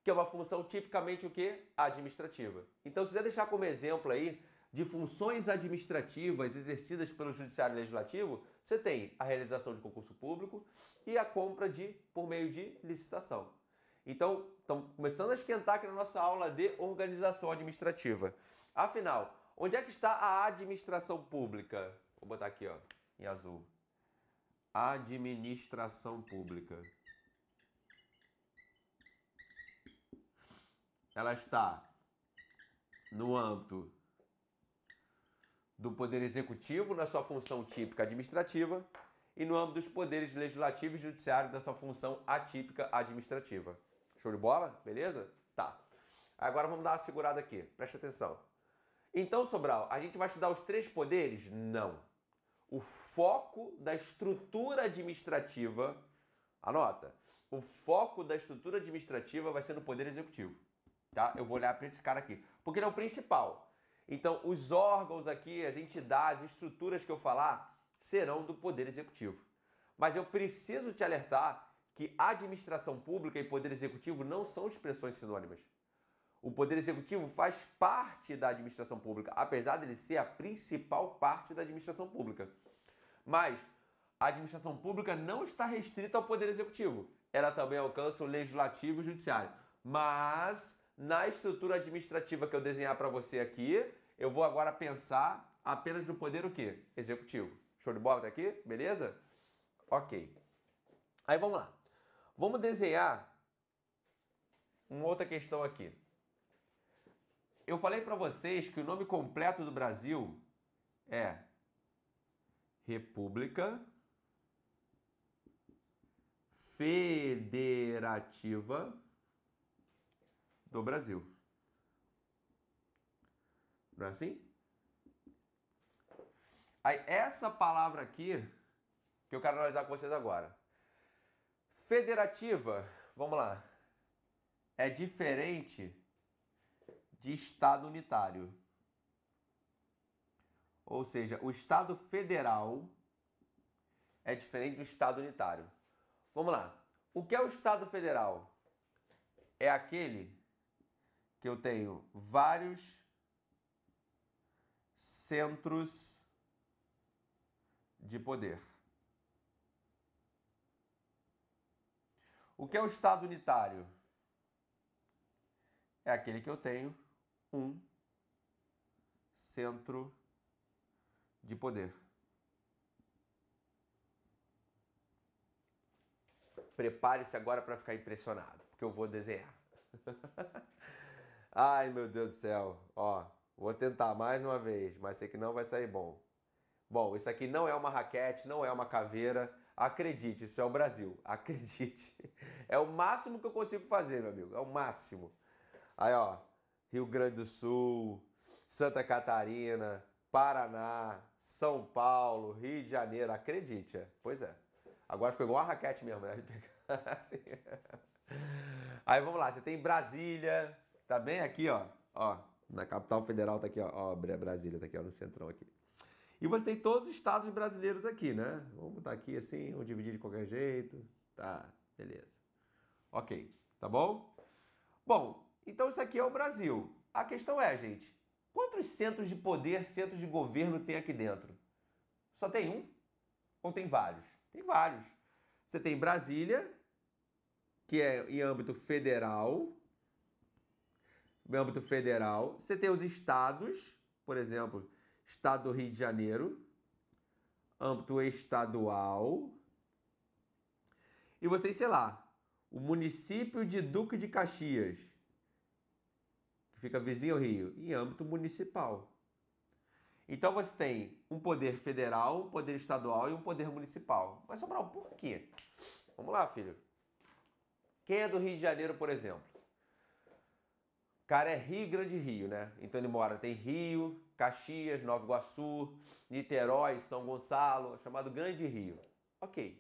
que é uma função tipicamente o quê? Administrativa. Então, se quiser deixar como exemplo aí de funções administrativas exercidas pelo judiciário legislativo, você tem a realização de concurso público e a compra de por meio de licitação. Então, estamos começando a esquentar aqui na nossa aula de organização administrativa. Afinal, onde é que está a administração pública? Vou botar aqui, ó, em azul. Administração pública. Ela está no âmbito do Poder Executivo, na sua função típica administrativa, e no âmbito dos poderes legislativo e judiciário, na sua função atípica administrativa. Show de bola? Beleza? Tá. Agora vamos dar uma segurada aqui. Preste atenção. Então, Sobral, a gente vai estudar os três poderes? Não. O foco da estrutura administrativa, anota, o foco da estrutura administrativa vai ser no poder executivo. Tá? Eu vou olhar para esse cara aqui, porque ele é o principal. Então, os órgãos aqui, as entidades, estruturas que eu falar, serão do poder executivo. Mas eu preciso te alertar que administração pública e poder executivo não são expressões sinônimas. O poder executivo faz parte da administração pública, apesar dele ser a principal parte da administração pública. Mas a administração pública não está restrita ao poder executivo. Ela também alcança o legislativo e o judiciário. Mas na estrutura administrativa que eu desenhar para você aqui, eu vou agora pensar apenas no poder o quê? Executivo. Show de bola até aqui? Beleza? OK. Aí vamos lá. Vamos desenhar uma outra questão aqui. Eu falei para vocês que o nome completo do Brasil é República Federativa do Brasil. Não é assim? Aí, essa palavra aqui que eu quero analisar com vocês agora. Federativa, vamos lá, é diferente de Estado unitário. Ou seja, o Estado federal é diferente do Estado unitário. Vamos lá. O que é o Estado federal? É aquele que eu tenho vários centros de poder. O que é o estado unitário? É aquele que eu tenho um centro de poder. Prepare-se agora para ficar impressionado, porque eu vou desenhar. Ai, meu Deus do céu. Ó, vou tentar mais uma vez, mas sei que não vai sair bom. Bom, isso aqui não é uma raquete, não é uma caveira, Acredite, isso é o Brasil. Acredite. É o máximo que eu consigo fazer, meu amigo. É o máximo. Aí, ó, Rio Grande do Sul, Santa Catarina, Paraná, São Paulo, Rio de Janeiro. Acredite, é. Pois é. Agora ficou igual a raquete mesmo, né? Assim. Aí vamos lá, você tem Brasília, tá bem aqui, ó. Ó, na capital federal tá aqui, ó. Ó, Brasília tá aqui, ó, no centrão aqui. E você tem todos os estados brasileiros aqui, né? Vamos botar aqui assim, vou dividir de qualquer jeito. Tá, beleza. Ok, tá bom? Bom, então isso aqui é o Brasil. A questão é, gente, quantos centros de poder, centros de governo tem aqui dentro? Só tem um? Ou tem vários? Tem vários. Você tem Brasília, que é em âmbito federal. Em âmbito federal. Você tem os estados, por exemplo, Estado do Rio de Janeiro, âmbito estadual. E você tem, sei lá, o município de Duque de Caxias, que fica vizinho ao Rio, em âmbito municipal. Então você tem um poder federal, um poder estadual e um poder municipal. Mas Sobral, por quê? Vamos lá, filho. Quem é do Rio de Janeiro, por exemplo? O cara é Rio Grande Rio, né? Então ele mora, tem Rio, Caxias, Nova Iguaçu, Niterói, São Gonçalo, chamado Grande Rio. Ok.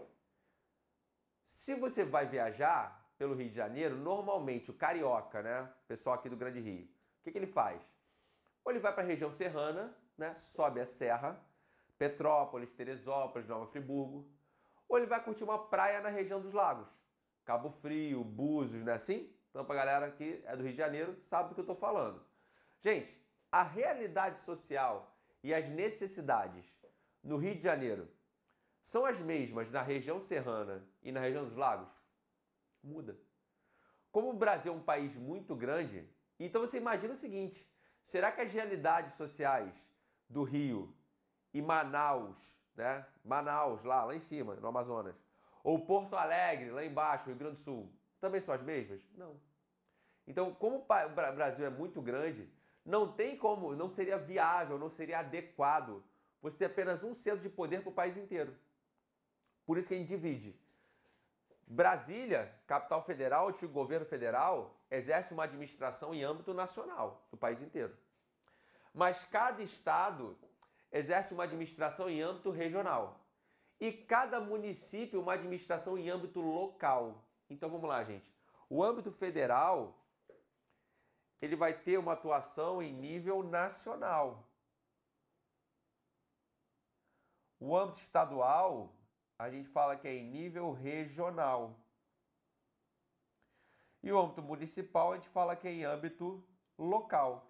Se você vai viajar pelo Rio de Janeiro, normalmente o carioca, né? O pessoal aqui do Grande Rio, o que, que ele faz? Ou ele vai para a região serrana, né? Sobe a serra, Petrópolis, Teresópolis, Nova Friburgo. Ou ele vai curtir uma praia na região dos lagos. Cabo Frio, Búzios, né? Assim? Então, a galera que é do Rio de Janeiro, sabe do que eu estou falando. Gente, a realidade social e as necessidades no Rio de Janeiro são as mesmas na região serrana e na região dos lagos? Muda. Como o Brasil é um país muito grande, então você imagina o seguinte: será que as realidades sociais do Rio e Manaus, né? Manaus, lá, lá em cima, no Amazonas, ou Porto Alegre, lá embaixo, Rio Grande do Sul, também são as mesmas? Não. Então, como o Brasil é muito grande, não tem como, não seria viável, não seria adequado você ter apenas um centro de poder para o país inteiro. Por isso que a gente divide. Brasília, capital federal, antigo governo federal, exerce uma administração em âmbito nacional do país inteiro. Mas cada estado exerce uma administração em âmbito regional. E cada município uma administração em âmbito local. Então vamos lá, gente. O âmbito federal ele vai ter uma atuação em nível nacional. O âmbito estadual, a gente fala que é em nível regional. E o âmbito municipal, a gente fala que é em âmbito local.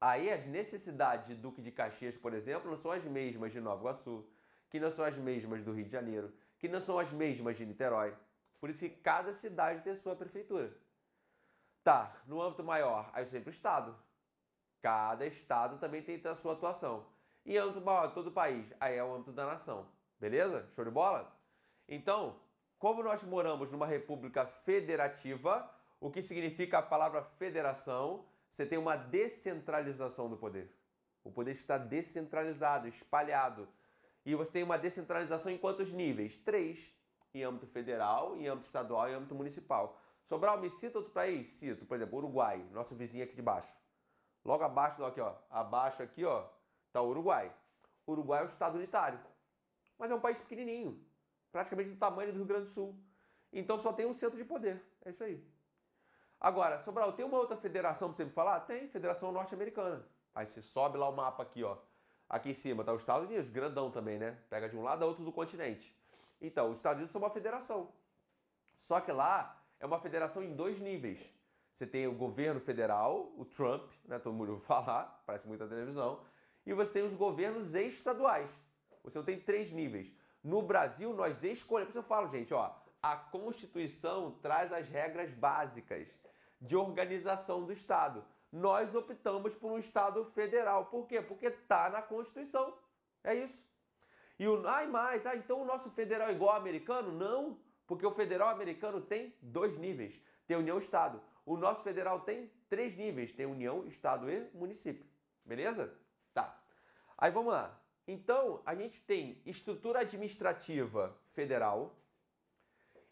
Aí as necessidades de Duque de Caxias, por exemplo, não são as mesmas de Nova Iguaçu, que não são as mesmas do Rio de Janeiro, que não são as mesmas de Niterói. Por isso que cada cidade tem sua prefeitura. Tá, no âmbito maior, aí sempre o Estado. Cada Estado também tem a sua atuação. Em âmbito maior, todo o país, aí é o âmbito da nação. Beleza? Show de bola? Então, como nós moramos numa república federativa, o que significa a palavra federação, você tem uma descentralização do poder. O poder está descentralizado, espalhado. E você tem uma descentralização em quantos níveis? Três. Em âmbito federal, em âmbito estadual e em âmbito municipal. Sobral, me cita outro país? Cito, por exemplo, Uruguai, nosso vizinho aqui de baixo. Logo abaixo, aqui, ó, abaixo aqui, ó, tá o Uruguai. Uruguai é um estado unitário, mas é um país pequenininho, praticamente do tamanho do Rio Grande do Sul. Então só tem um centro de poder, é isso aí. Agora, Sobral, tem uma outra federação para você me falar? Tem, Federação Norte-Americana. Aí você sobe lá o mapa aqui, ó. Aqui em cima tá os Estados Unidos, grandão também, né? Pega de um lado a outro do continente. Então, os Estados Unidos são uma federação. Só que lá é uma federação em dois níveis. Você tem o governo federal, o Trump, né, todo mundo falar, parece muito televisão, e você tem os governos estaduais. Você tem três níveis. No Brasil, nós escolhemos, eu falo, gente, ó, a Constituição traz as regras básicas de organização do Estado. Nós optamos por um Estado federal. Por quê? Porque tá na Constituição. É isso. E o. Ai, mais, ah, então o nosso federal é igual ao americano? Não. Porque o federal americano tem dois níveis: tem União-Estado. e O nosso federal tem três níveis: tem União, Estado e município. Beleza? Tá. Aí vamos lá. Então, a gente tem estrutura administrativa federal,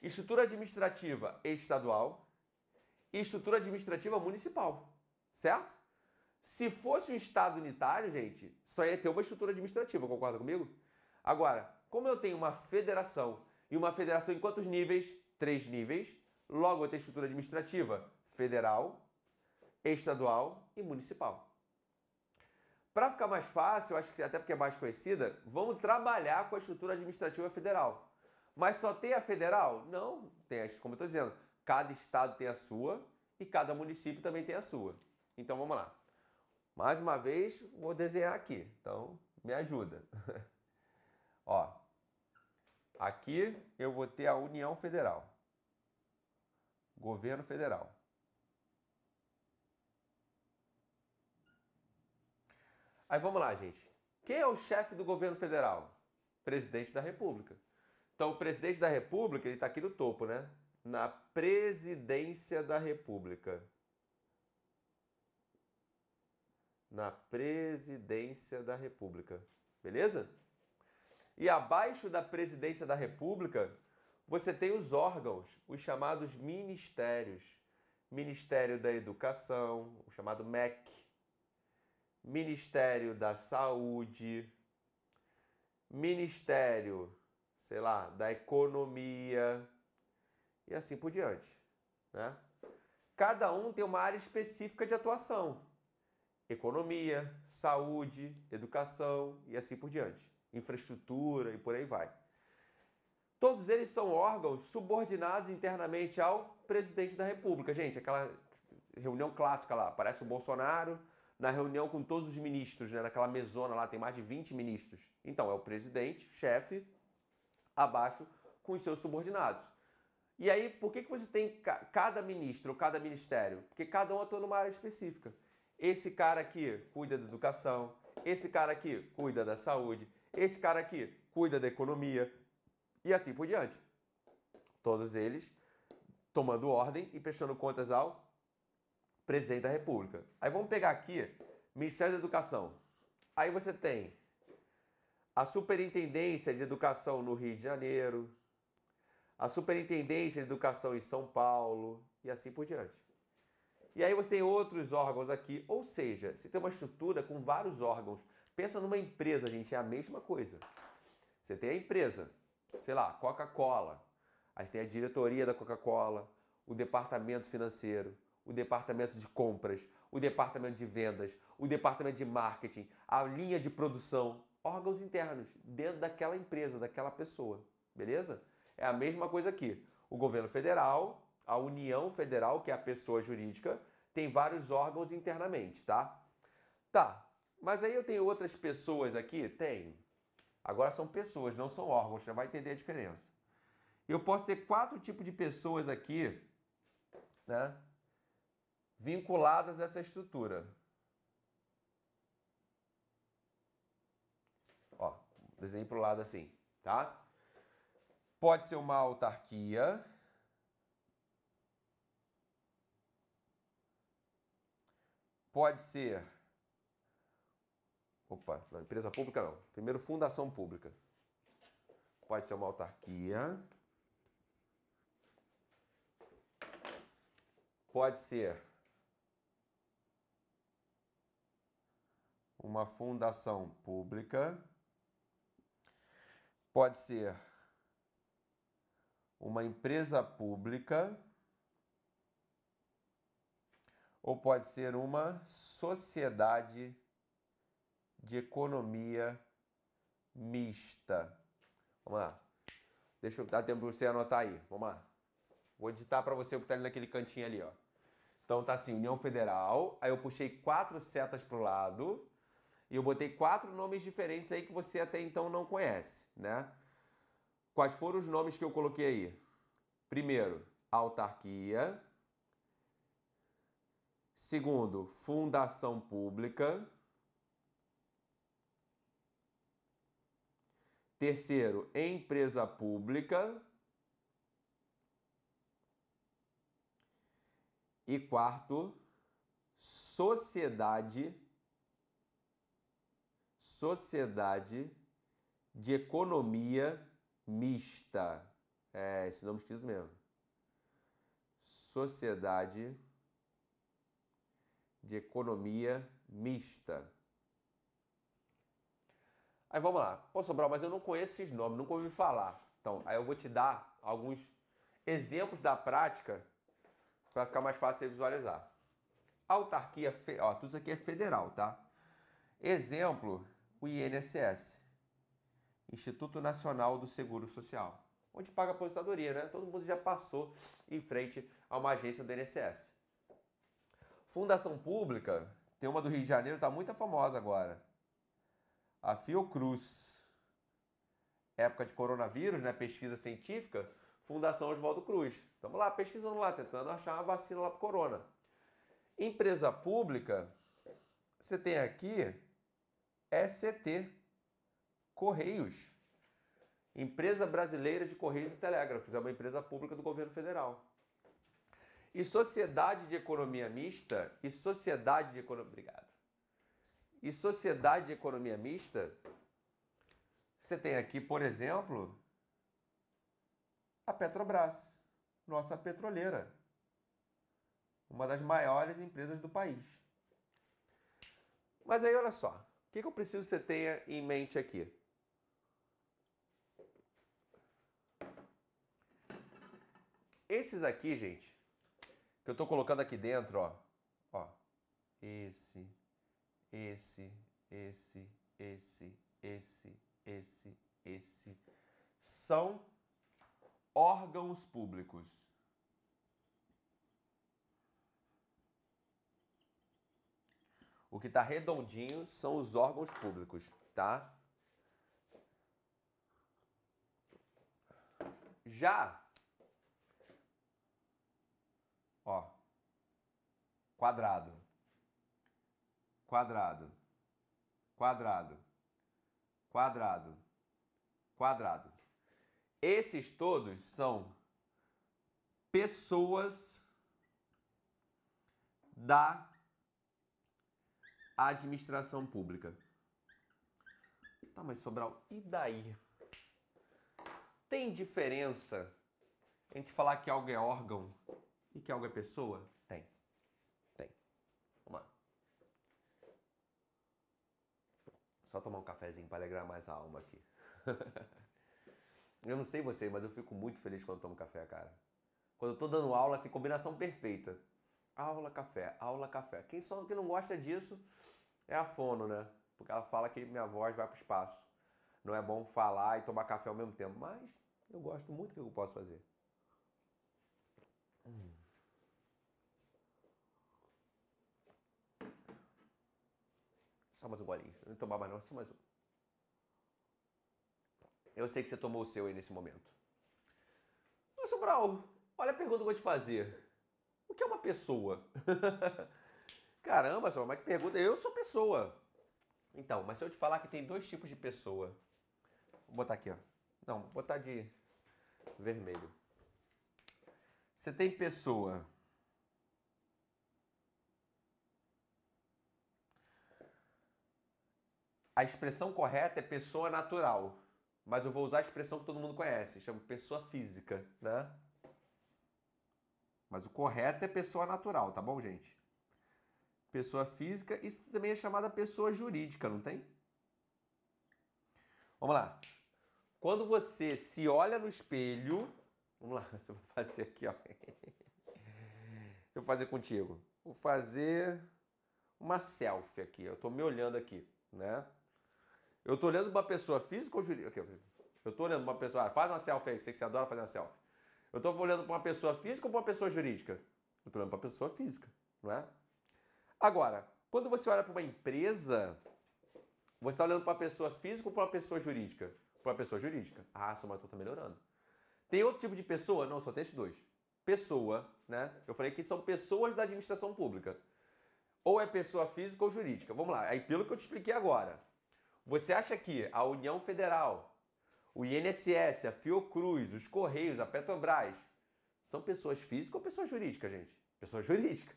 estrutura administrativa estadual e estrutura administrativa municipal, certo? Se fosse um estado unitário, gente, só ia ter uma estrutura administrativa, concorda comigo? Agora, como eu tenho uma federação e uma federação em quantos níveis? Três níveis. Logo, tem estrutura administrativa federal, estadual e municipal. Para ficar mais fácil, acho que até porque é mais conhecida, vamos trabalhar com a estrutura administrativa federal. Mas só tem a federal? Não, tem, como eu estou dizendo, cada estado tem a sua e cada município também tem a sua. Então vamos lá. Mais uma vez, vou desenhar aqui. Então, me ajuda. Ó, Aqui eu vou ter a União Federal, governo federal. Aí vamos lá, gente. Quem é o chefe do governo federal? Presidente da República. Então, o presidente da República, ele está aqui no topo, né? Na presidência da República. Na presidência da República. Beleza? E abaixo da presidência da República, você tem os órgãos, os chamados ministérios. Ministério da Educação, o chamado MEC, Ministério da Saúde, Ministério, sei lá, da Economia e assim por diante, né? Cada um tem uma área específica de atuação. Economia, saúde, educação e assim por diante infraestrutura e por aí vai. Todos eles são órgãos subordinados internamente ao presidente da República. Gente, aquela reunião clássica lá, parece o Bolsonaro na reunião com todos os ministros, né? naquela mesona lá, tem mais de 20 ministros. Então, é o presidente, chefe, abaixo com os seus subordinados. E aí, por que, que você tem cada ministro cada ministério? Porque cada um atua numa área específica. Esse cara aqui cuida da educação, esse cara aqui cuida da saúde, esse cara aqui cuida da economia e assim por diante. Todos eles tomando ordem e prestando contas ao presidente da República. Aí vamos pegar aqui Ministério da Educação. Aí você tem a Superintendência de Educação no Rio de Janeiro, a Superintendência de Educação em São Paulo e assim por diante. E aí você tem outros órgãos aqui, ou seja, você tem uma estrutura com vários órgãos Pensa numa empresa, gente, é a mesma coisa. Você tem a empresa, sei lá, Coca-Cola. Aí você tem a diretoria da Coca-Cola, o departamento financeiro, o departamento de compras, o departamento de vendas, o departamento de marketing, a linha de produção, órgãos internos dentro daquela empresa, daquela pessoa, beleza? É a mesma coisa aqui. O governo federal, a União Federal, que é a pessoa jurídica, tem vários órgãos internamente, tá? Tá. Mas aí eu tenho outras pessoas aqui? Tenho. Agora são pessoas, não são órgãos, já vai entender a diferença. Eu posso ter quatro tipos de pessoas aqui, né? Vinculadas a essa estrutura. Ó, desenhei para o lado assim, tá? Pode ser uma autarquia. Pode ser Opa, não, empresa pública não. Primeiro, fundação pública. Pode ser uma autarquia. Pode ser uma fundação pública. Pode ser uma empresa pública ou pode ser uma sociedade de economia mista. Vamos lá. Deixa eu dar tempo para você anotar aí. Vamos lá. Vou editar para você o que está ali naquele cantinho ali, ó. Então tá assim, União Federal, aí eu puxei quatro setas para o lado e eu botei quatro nomes diferentes aí que você até então não conhece, né? Quais foram os nomes que eu coloquei aí? Primeiro, autarquia. Segundo, fundação pública. Terceiro, empresa pública. E quarto, sociedade sociedade de economia mista. É, esse nome escrito mesmo. Sociedade de economia mista. Aí vamos lá. Pô, Sobral, mas eu não conheço esses nomes, nunca ouvi falar. Então, aí eu vou te dar alguns exemplos da prática para ficar mais fácil você visualizar. Autarquia, fe... ó, tudo isso aqui é federal, tá? Exemplo, o INSS, Instituto Nacional do Seguro Social, onde paga aposentadoria, né? Todo mundo já passou em frente a uma agência do INSS. Fundação Pública, tem uma do Rio de Janeiro, tá muito famosa agora. A Fiocruz, época de coronavírus, né? Pesquisa científica, Fundação Oswaldo Cruz. Estamos lá pesquisando lá, tentando achar uma vacina lá para corona. Empresa pública, você tem aqui ECT, Correios. Empresa Brasileira de Correios e Telégrafos, é uma empresa pública do governo federal. E Sociedade de Economia Mista e Sociedade de Economia. Obrigado. E sociedade de economia mista, você tem aqui, por exemplo, a Petrobras, nossa petroleira, uma das maiores empresas do país. Mas aí, olha só, o que eu preciso que você tenha em mente aqui? Esses aqui, gente, que eu estou colocando aqui dentro, ó, ó, esse, esse, esse, esse, esse, esse, esse são órgãos públicos. O que está redondinho são os órgãos públicos, tá? Já, ó, quadrado quadrado, quadrado, quadrado, quadrado. Esses todos são pessoas da administração pública. Tá, mas Sobral, e daí? Tem diferença entre falar que algo é órgão e que algo é pessoa? Só tomar um cafezinho para alegrar mais a alma aqui. eu não sei você, mas eu fico muito feliz quando tomo café, cara. Quando eu tô dando aula, assim, combinação perfeita. Aula, café, aula, café. Quem só que não gosta disso é a fono, né? Porque ela fala que minha voz vai pro espaço. Não é bom falar e tomar café ao mesmo tempo, mas eu gosto muito do que eu posso fazer. Só mais um golinho. não tomar mais não, só mais um. Eu sei que você tomou o seu aí nesse momento. Mas, Sobral, olha a pergunta que eu vou te fazer. O que é uma pessoa? Caramba, Sobral, mas que pergunta. Eu sou pessoa. Então, mas se eu te falar que tem dois tipos de pessoa. Vou botar aqui, ó. Não, vou botar de vermelho. Você tem pessoa A expressão correta é pessoa natural, mas eu vou usar a expressão que todo mundo conhece, chama pessoa física, né? Mas o correto é pessoa natural, tá bom, gente? Pessoa física, isso também é chamada pessoa jurídica, não tem? Vamos lá. Quando você se olha no espelho, vamos lá, você vai fazer aqui, ó. Eu vou fazer contigo. Vou fazer uma selfie aqui. Eu tô me olhando aqui, né? Eu estou olhando uma pessoa física ou jurídica? Eu estou olhando uma pessoa. Ah, faz uma selfie aí, que sei que você adora fazer uma selfie. Eu estou olhando para uma pessoa física ou para uma pessoa jurídica? Eu estou olhando para uma pessoa física, não é? Agora, quando você olha para uma empresa, você está olhando para uma pessoa física ou para uma pessoa jurídica? Para uma pessoa jurídica. Ah, seu motor está melhorando. Tem outro tipo de pessoa? Não, só tem esses dois. Pessoa, né? Eu falei que são pessoas da administração pública. Ou é pessoa física ou jurídica. Vamos lá, aí pelo que eu te expliquei agora. Você acha que a União Federal, o INSS, a Fiocruz, os Correios, a Petrobras são pessoas físicas ou pessoas jurídicas, gente? Pessoa jurídica.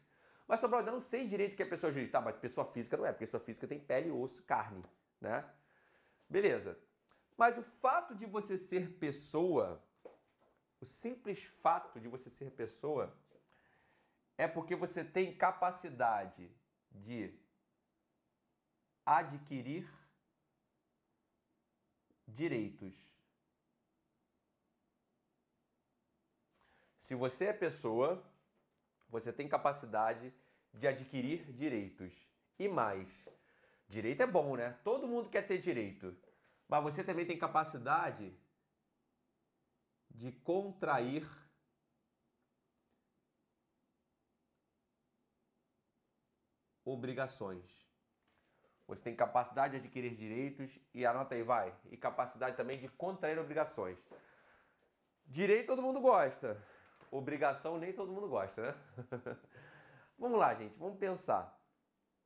Mas, Sobral, eu não sei direito o que é pessoa jurídica. Tá, mas pessoa física não é, porque pessoa física tem pele, osso, carne, né? Beleza. Mas o fato de você ser pessoa, o simples fato de você ser pessoa, é porque você tem capacidade de adquirir direitos. Se você é pessoa, você tem capacidade de adquirir direitos. E mais, direito é bom, né? Todo mundo quer ter direito. Mas você também tem capacidade de contrair obrigações. Você tem capacidade de adquirir direitos e anota aí, vai. E capacidade também de contrair obrigações. Direito todo mundo gosta. Obrigação nem todo mundo gosta, né? vamos lá, gente, vamos pensar.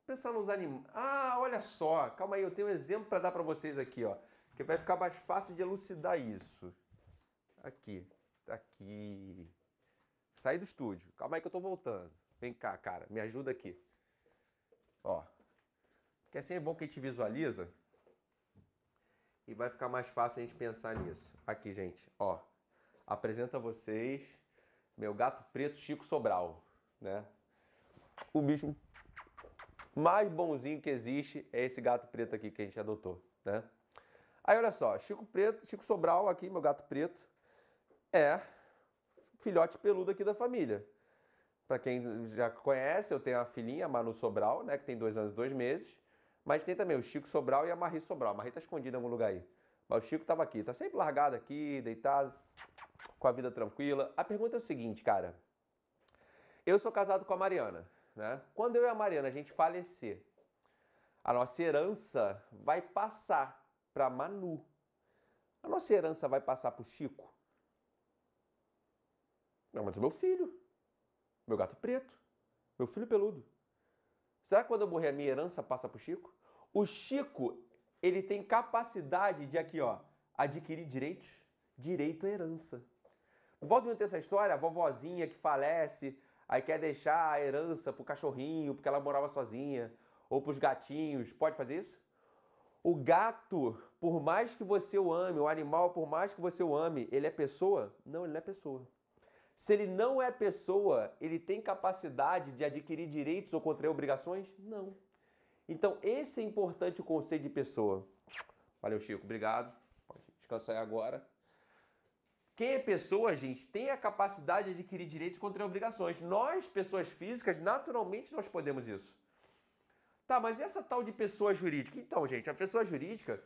Pensar nos animais. Ah, olha só, calma aí, eu tenho um exemplo para dar para vocês aqui, ó, que vai ficar mais fácil de elucidar isso. Aqui, aqui. Saí do estúdio. Calma aí que eu tô voltando. Vem cá, cara, me ajuda aqui. Ó que assim é bom que a gente visualiza e vai ficar mais fácil a gente pensar nisso. Aqui, gente, ó, apresenta a vocês meu gato preto Chico Sobral, né? O bicho mais bonzinho que existe é esse gato preto aqui que a gente adotou, né? Aí olha só, Chico Preto, Chico Sobral aqui, meu gato preto, é filhote peludo aqui da família. Para quem já conhece, eu tenho a filhinha, a Manu Sobral, né, que tem dois anos e dois meses. Mas tem também o Chico Sobral e a Marie Sobral. A Marie tá escondida em algum lugar aí. Mas o Chico tava aqui, tá sempre largado aqui, deitado, com a vida tranquila. A pergunta é o seguinte, cara. Eu sou casado com a Mariana, né? Quando eu e a Mariana a gente falecer, a nossa herança vai passar para Manu. A nossa herança vai passar para o Chico? Não, mas é meu filho. Meu gato preto. Meu filho peludo. Será que quando eu morrer a minha herança passa para o Chico? O Chico, ele tem capacidade de aqui, ó, adquirir direitos, direito à herança. Volta a ter essa história, a vovozinha que falece, aí quer deixar a herança pro cachorrinho, porque ela morava sozinha, ou pros gatinhos, pode fazer isso? O gato, por mais que você o ame, o animal, por mais que você o ame, ele é pessoa? Não, ele não é pessoa. Se ele não é pessoa, ele tem capacidade de adquirir direitos ou contrair obrigações? Não. Então, esse é importante o conceito de pessoa. Valeu, Chico. Obrigado. Pode descansar aí agora. Quem é pessoa, gente, tem a capacidade de adquirir direitos contra obrigações. Nós, pessoas físicas, naturalmente nós podemos isso. Tá, mas essa tal de pessoa jurídica? Então, gente, a pessoa jurídica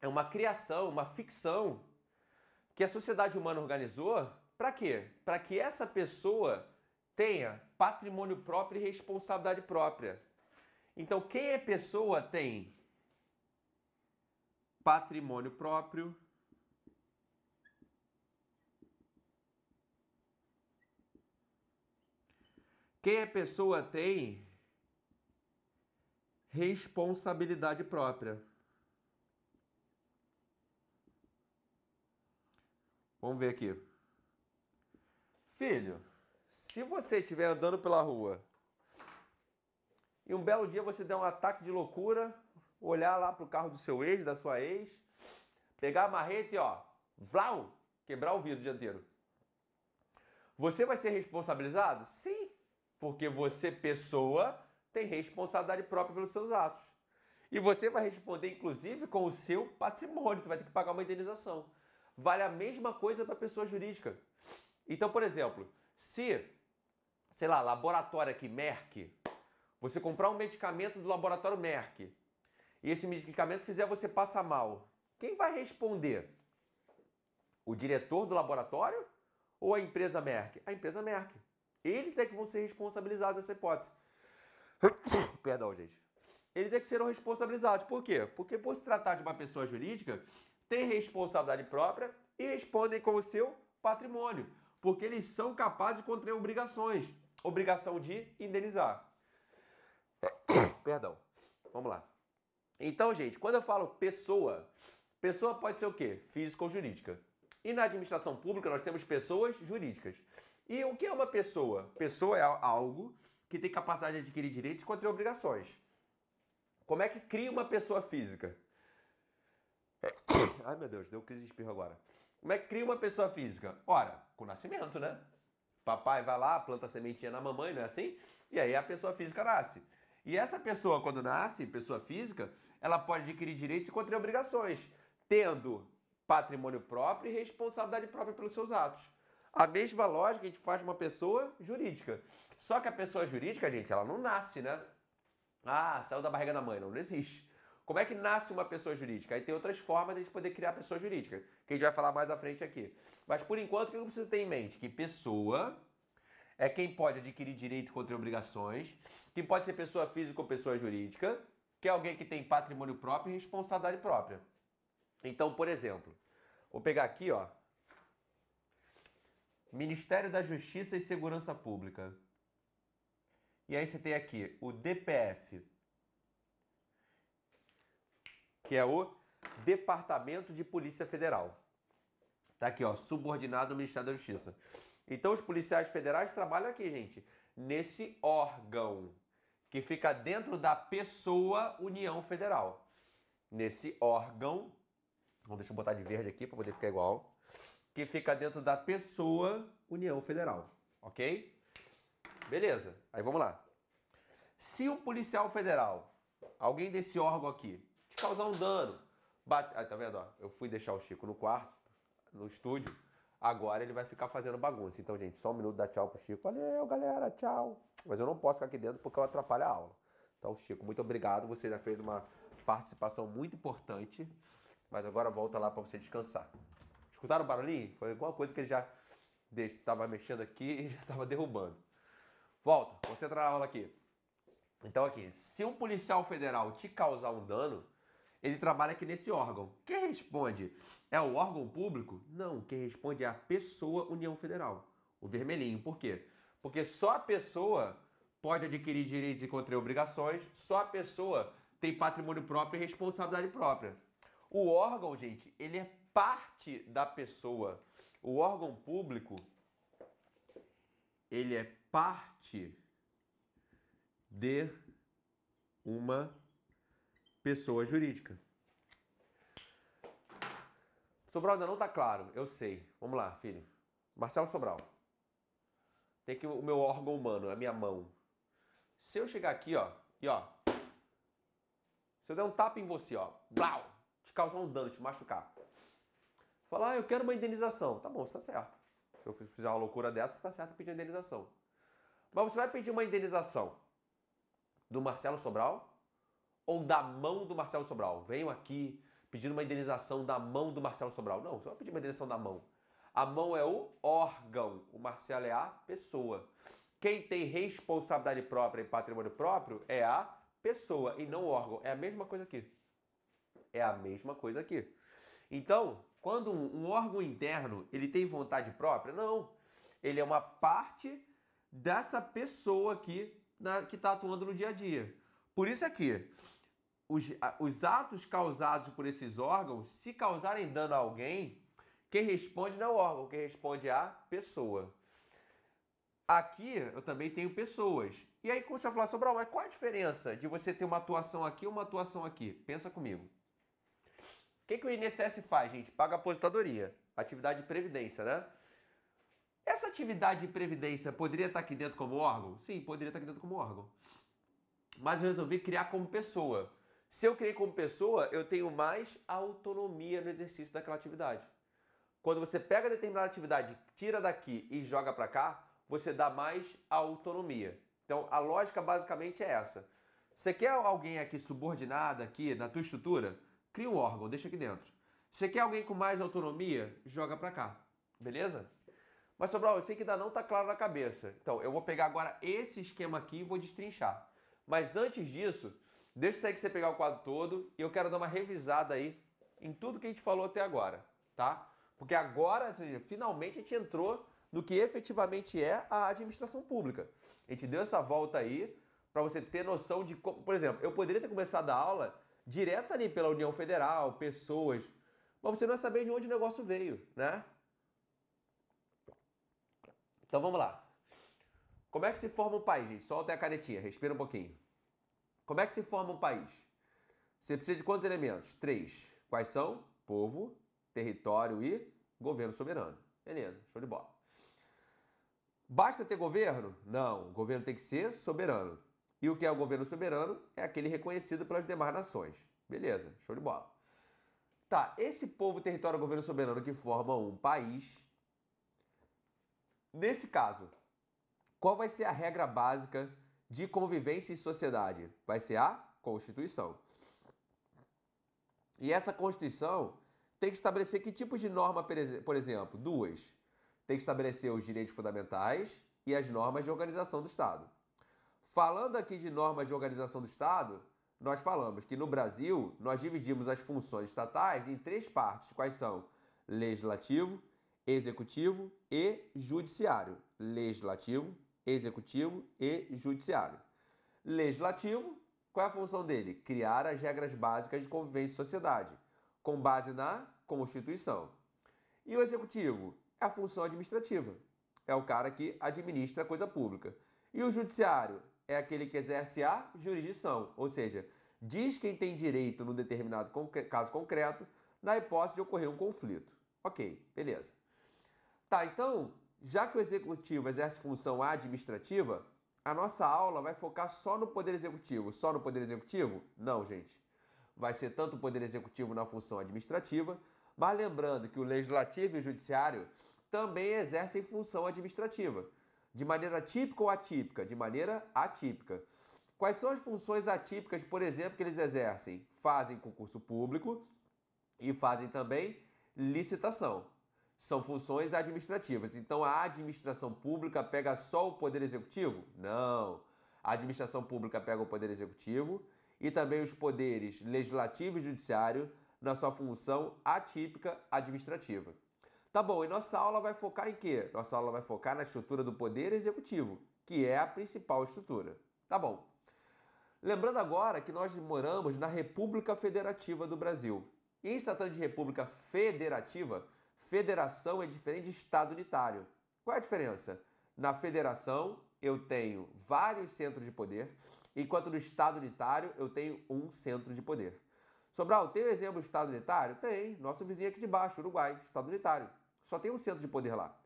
é uma criação, uma ficção que a sociedade humana organizou para quê? Para que essa pessoa tenha patrimônio próprio e responsabilidade própria. Então, quem é pessoa tem patrimônio próprio, Quem é pessoa tem responsabilidade própria. Vamos ver aqui. Filho, se você estiver andando pela rua e um belo dia você der um ataque de loucura, olhar lá pro carro do seu ex, da sua ex, pegar a marreta e ó, vlau, quebrar o vidro dianteiro. Você vai ser responsabilizado? Sim, porque você, pessoa, tem responsabilidade própria pelos seus atos. E você vai responder, inclusive, com o seu patrimônio. Você vai ter que pagar uma indenização. Vale a mesma coisa para a pessoa jurídica. Então, por exemplo, se, sei lá, laboratório aqui, Merck, você comprar um medicamento do laboratório Merck e esse medicamento fizer você passar mal, quem vai responder? O diretor do laboratório ou a empresa Merck? A empresa Merck. Eles é que vão ser responsabilizados dessa hipótese. Perdão, gente. Eles é que serão responsabilizados. Por quê? Porque por se tratar de uma pessoa jurídica, tem responsabilidade própria e respondem com o seu patrimônio porque eles são capazes de contrair obrigações. Obrigação de indenizar. Perdão. Vamos lá. Então, gente, quando eu falo pessoa, pessoa pode ser o quê? Física ou jurídica. E na administração pública nós temos pessoas jurídicas. E o que é uma pessoa? Pessoa é algo que tem capacidade de adquirir direitos e contrair obrigações. Como é que cria uma pessoa física? Ai meu Deus, deu crise de espirro agora. Como é que cria uma pessoa física? Ora, com o nascimento, né? Papai vai lá, planta sementinha na mamãe, não é assim? E aí a pessoa física nasce. E essa pessoa, quando nasce, pessoa física, ela pode adquirir direitos e contrair obrigações, tendo patrimônio próprio e responsabilidade própria pelos seus atos. A mesma lógica a gente faz uma pessoa jurídica. Só que a pessoa jurídica, gente, ela não nasce, né? Ah, saiu da barriga da mãe. Não, não existe. Como é que nasce uma pessoa jurídica? Aí tem outras formas de a gente poder criar pessoa jurídica, que a gente vai falar mais à frente aqui. Mas por enquanto, o que eu preciso ter em mente? Que pessoa é quem pode adquirir direito contra obrigações, que pode ser pessoa física ou pessoa jurídica, que é alguém que tem patrimônio próprio e responsabilidade própria. Então, por exemplo, vou pegar aqui, ó. Ministério da Justiça e Segurança Pública. E aí você tem aqui o DPF, que é o Departamento de Polícia Federal. Tá aqui, ó, subordinado ao Ministério da Justiça. Então os policiais federais trabalham aqui, gente, nesse órgão que fica dentro da pessoa União Federal. Nesse órgão, vou deixa eu botar de verde aqui para poder ficar igual, que fica dentro da pessoa União Federal, OK? Beleza. Aí vamos lá. Se um policial federal, alguém desse órgão aqui, causar um dano. Bate... tá vendo? Ó? Eu fui deixar o Chico no quarto, no estúdio. Agora ele vai ficar fazendo bagunça. Então, gente, só um minuto, dá tchau pro Chico. Valeu, galera, tchau. Mas eu não posso ficar aqui dentro porque eu atrapalho a aula. Então, Chico, muito obrigado. Você já fez uma participação muito importante. Mas agora volta lá para você descansar. Escutaram o barulhinho? Foi alguma coisa que ele já estava mexendo aqui e já estava derrubando. Volta, concentra a aula aqui. Então aqui, se um policial federal te causar um dano, ele trabalha aqui nesse órgão. Quem responde é o órgão público? Não, quem responde é a pessoa União Federal, o vermelhinho. Por quê? Porque só a pessoa pode adquirir direitos e contrair obrigações, só a pessoa tem patrimônio próprio e responsabilidade própria. O órgão, gente, ele é parte da pessoa. O órgão público, ele é parte de uma pessoa jurídica. Sobral ainda não tá claro, eu sei. Vamos lá, filho. Marcelo Sobral. Tem aqui o meu órgão humano, a minha mão. Se eu chegar aqui, ó, e ó. Se eu der um tapa em você, ó, blau, te causar um dano, te machucar. Falar, ah, eu quero uma indenização. Tá bom, você tá certo. Se eu fizer uma loucura dessa, você tá certo pedir uma indenização. Mas você vai pedir uma indenização do Marcelo Sobral ou da mão do Marcelo Sobral. Venho aqui pedindo uma indenização da mão do Marcelo Sobral. Não, você vai pedir uma indenização da mão. A mão é o órgão, o Marcelo é a pessoa. Quem tem responsabilidade própria e patrimônio próprio é a pessoa e não o órgão. É a mesma coisa aqui. É a mesma coisa aqui. Então, quando um órgão interno ele tem vontade própria, não. Ele é uma parte dessa pessoa aqui na, que está atuando no dia a dia. Por isso aqui, os, os atos causados por esses órgãos, se causarem dano a alguém, quem responde não é o órgão, quem responde é a pessoa. Aqui eu também tenho pessoas. E aí você vai falar sobre, mas qual a diferença de você ter uma atuação aqui e uma atuação aqui? Pensa comigo. O que, que o INSS faz, gente? Paga aposentadoria, atividade de previdência, né? Essa atividade de previdência poderia estar aqui dentro como órgão? Sim, poderia estar aqui dentro como órgão. Mas eu resolvi criar como pessoa. Se eu criei como pessoa, eu tenho mais autonomia no exercício daquela atividade. Quando você pega determinada atividade, tira daqui e joga para cá, você dá mais autonomia. Então, a lógica basicamente é essa. Você quer alguém aqui subordinado aqui na tua estrutura? Cria um órgão, deixa aqui dentro. Você quer alguém com mais autonomia? Joga para cá. Beleza? Mas, Sobral, eu sei que ainda não está claro na cabeça. Então, eu vou pegar agora esse esquema aqui e vou destrinchar. Mas antes disso, Deixa isso aí que você pegar o quadro todo e eu quero dar uma revisada aí em tudo que a gente falou até agora, tá? Porque agora, ou seja, finalmente a gente entrou no que efetivamente é a administração pública. A gente deu essa volta aí para você ter noção de como. Por exemplo, eu poderia ter começado a aula direto ali pela União Federal, pessoas, mas você não vai saber de onde o negócio veio, né? Então vamos lá. Como é que se forma um país, gente? Solta a canetinha, respira um pouquinho. Como é que se forma um país? Você precisa de quantos elementos? Três. Quais são? Povo, território e governo soberano. Beleza, show de bola. Basta ter governo? Não, o governo tem que ser soberano. E o que é o governo soberano? É aquele reconhecido pelas demais nações. Beleza, show de bola. Tá, esse povo, território, governo soberano que forma um país. Nesse caso, qual vai ser a regra básica de convivência e sociedade. Vai ser a Constituição. E essa Constituição tem que estabelecer que tipo de norma, por exemplo, duas. Tem que estabelecer os direitos fundamentais e as normas de organização do Estado. Falando aqui de normas de organização do Estado, nós falamos que no Brasil nós dividimos as funções estatais em três partes, quais são legislativo, executivo e judiciário. Legislativo, executivo e judiciário. Legislativo, qual é a função dele? Criar as regras básicas de convivência e sociedade, com base na Constituição. E o executivo é a função administrativa, é o cara que administra a coisa pública. E o judiciário é aquele que exerce a jurisdição, ou seja, diz quem tem direito num determinado caso concreto na hipótese de ocorrer um conflito. Ok, beleza. Tá, então já que o executivo exerce função administrativa, a nossa aula vai focar só no poder executivo. Só no poder executivo? Não, gente. Vai ser tanto o poder executivo na função administrativa, mas lembrando que o legislativo e o judiciário também exercem função administrativa, de maneira típica ou atípica, de maneira atípica. Quais são as funções atípicas, por exemplo, que eles exercem? Fazem concurso público e fazem também licitação são funções administrativas. Então a administração pública pega só o poder executivo? Não. A administração pública pega o poder executivo e também os poderes legislativo e judiciário na sua função atípica administrativa. Tá bom, e nossa aula vai focar em quê? Nossa aula vai focar na estrutura do poder executivo, que é a principal estrutura. Tá bom. Lembrando agora que nós moramos na República Federativa do Brasil. E em se tratando de República Federativa, Federação é diferente de Estado unitário. Qual é a diferença? Na federação, eu tenho vários centros de poder, enquanto no Estado unitário, eu tenho um centro de poder. Sobral, tem um exemplo de Estado unitário? Tem. Nosso vizinho aqui de baixo, Uruguai, Estado unitário. Só tem um centro de poder lá.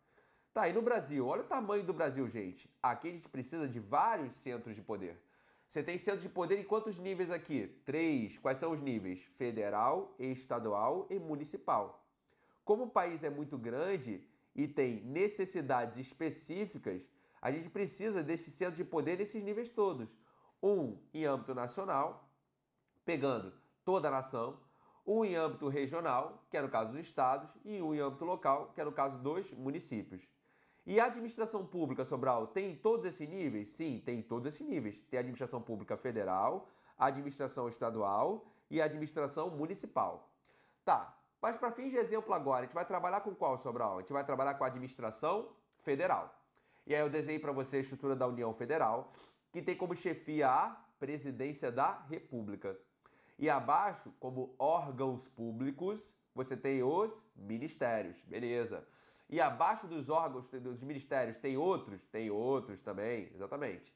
Tá, e no Brasil? Olha o tamanho do Brasil, gente. Aqui a gente precisa de vários centros de poder. Você tem centro de poder em quantos níveis aqui? Três. Quais são os níveis? Federal, estadual e municipal. Como o país é muito grande e tem necessidades específicas, a gente precisa desse centro de poder nesses níveis todos. Um em âmbito nacional, pegando toda a nação, um em âmbito regional, que é no caso dos estados, e um em âmbito local, que é no caso dos municípios. E a administração pública, Sobral, tem todos esses níveis? Sim, tem todos esses níveis. Tem a administração pública federal, a administração estadual e a administração municipal. Tá, mas para fins de exemplo agora, a gente vai trabalhar com qual, Sobral? A gente vai trabalhar com a administração federal. E aí eu desenhei para você a estrutura da União Federal, que tem como chefia a Presidência da República. E abaixo, como órgãos públicos, você tem os ministérios, beleza. E abaixo dos órgãos, dos ministérios, tem outros? Tem outros também, exatamente.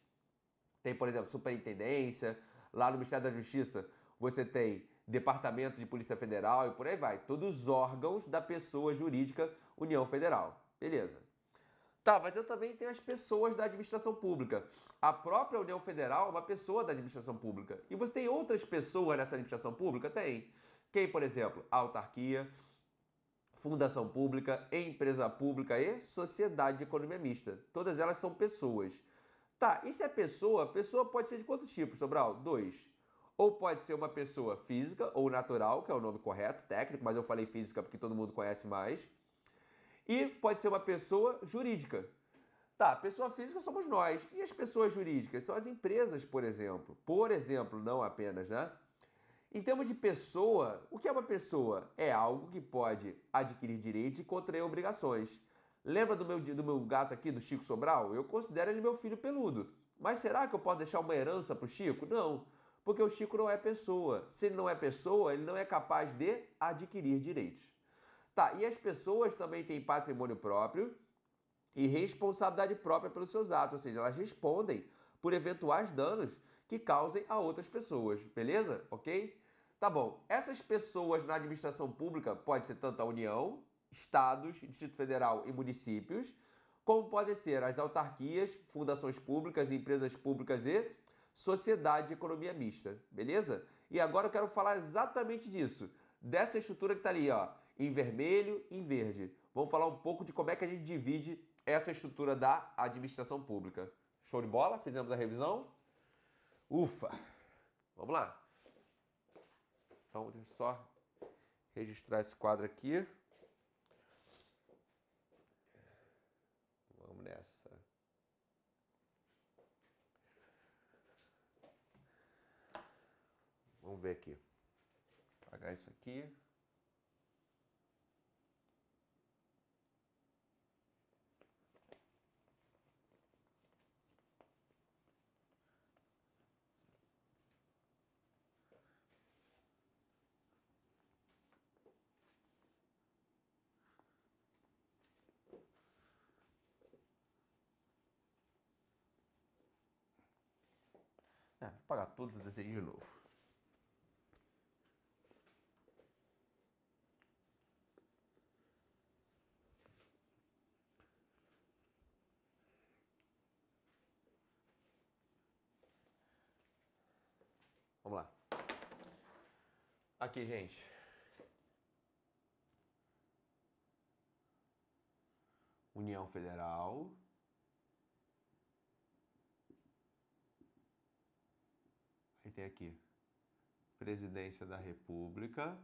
Tem, por exemplo, superintendência, lá no Ministério da Justiça você tem Departamento de Polícia Federal e por aí vai. Todos os órgãos da pessoa jurídica União Federal. Beleza. Tá, mas eu também tenho as pessoas da administração pública. A própria União Federal é uma pessoa da administração pública. E você tem outras pessoas nessa administração pública? Tem. Quem, por exemplo? A autarquia, fundação pública, empresa pública e sociedade de economia mista. Todas elas são pessoas. Tá, e se é pessoa? Pessoa pode ser de quantos tipos, Sobral? Dois. Ou pode ser uma pessoa física ou natural, que é o nome correto, técnico, mas eu falei física porque todo mundo conhece mais. E pode ser uma pessoa jurídica. Tá, pessoa física somos nós. E as pessoas jurídicas? São as empresas, por exemplo. Por exemplo, não apenas, né? Em termos de pessoa, o que é uma pessoa? É algo que pode adquirir direitos e contrair obrigações. Lembra do meu, do meu gato aqui, do Chico Sobral? Eu considero ele meu filho peludo. Mas será que eu posso deixar uma herança para o Chico? Não. Porque o Chico não é pessoa. Se ele não é pessoa, ele não é capaz de adquirir direitos. Tá, e as pessoas também têm patrimônio próprio e responsabilidade própria pelos seus atos, ou seja, elas respondem por eventuais danos que causem a outras pessoas, beleza? Ok? Tá bom. Essas pessoas na administração pública pode ser tanto a União, estados, Distrito Federal e municípios, como podem ser as autarquias, fundações públicas, empresas públicas e sociedade e economia mista, beleza? E agora eu quero falar exatamente disso, dessa estrutura que está ali, ó, em vermelho, em verde. Vamos falar um pouco de como é que a gente divide essa estrutura da administração pública. Show de bola? Fizemos a revisão? Ufa! Vamos lá. Então, deixa eu só registrar esse quadro aqui. Vamos nessa. Vamos ver aqui. Apagar isso aqui. É, vou apagar tudo e desenho de novo. Aqui, gente. União Federal. Aí tem aqui. Presidência da República.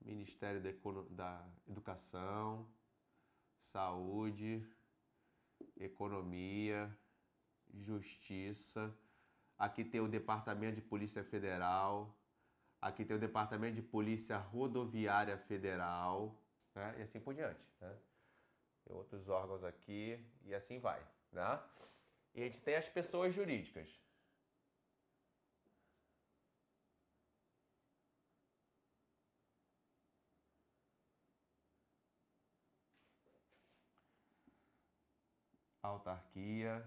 Ministério da, da Educação, Saúde, Economia, Justiça. Aqui tem o Departamento de Polícia Federal, aqui tem o Departamento de Polícia Rodoviária Federal, né? e assim por diante. Né? Tem outros órgãos aqui e assim vai. Né? E a gente tem as pessoas jurídicas. Autarquia,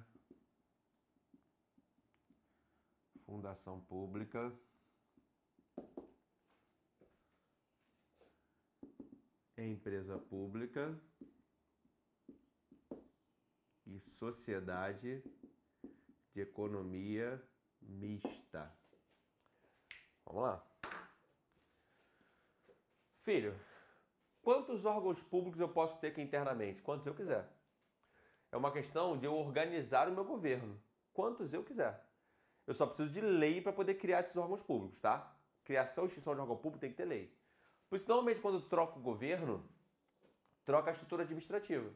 Fundação Pública. É empresa pública e sociedade de economia mista. Vamos lá. Filho, quantos órgãos públicos eu posso ter aqui internamente? Quantos eu quiser. É uma questão de eu organizar o meu governo. Quantos eu quiser. Eu só preciso de lei para poder criar esses órgãos públicos, tá? Criação e extinção de órgão público tem que ter lei. Por isso, normalmente, quando troca o governo, troca a estrutura administrativa.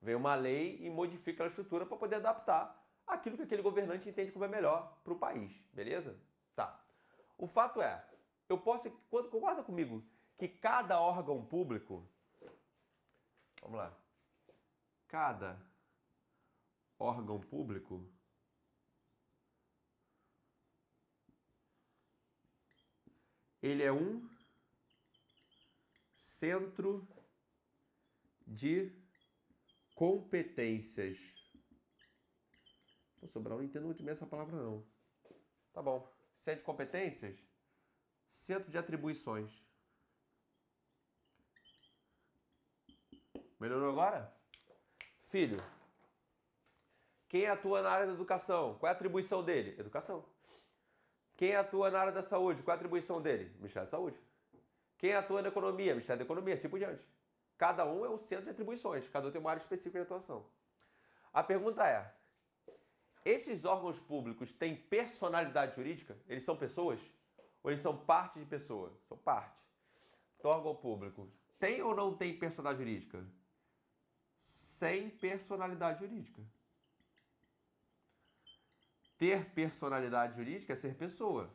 Vem uma lei e modifica a estrutura para poder adaptar aquilo que aquele governante entende como é melhor para o país, beleza? Tá. O fato é, eu posso. Concorda comigo que cada órgão público. Vamos lá. Cada órgão público. Ele é um Centro de Competências. Pô, Sobral, não entendo muito bem essa palavra, não. Tá bom. Centro de Competências? Centro de Atribuições. Melhorou agora? Filho. Quem atua na área da educação? Qual é a atribuição dele? Educação. Quem atua na área da saúde? Qual é a atribuição dele? Ministério da Saúde. Quem atua na economia? Ministério da Economia, assim por diante. Cada um é um centro de atribuições, cada um tem uma área específica de atuação. A pergunta é: esses órgãos públicos têm personalidade jurídica? Eles são pessoas? Ou eles são parte de pessoa? São parte. Então, órgão público tem ou não tem personalidade jurídica? Sem personalidade jurídica. Ter personalidade jurídica é ser pessoa.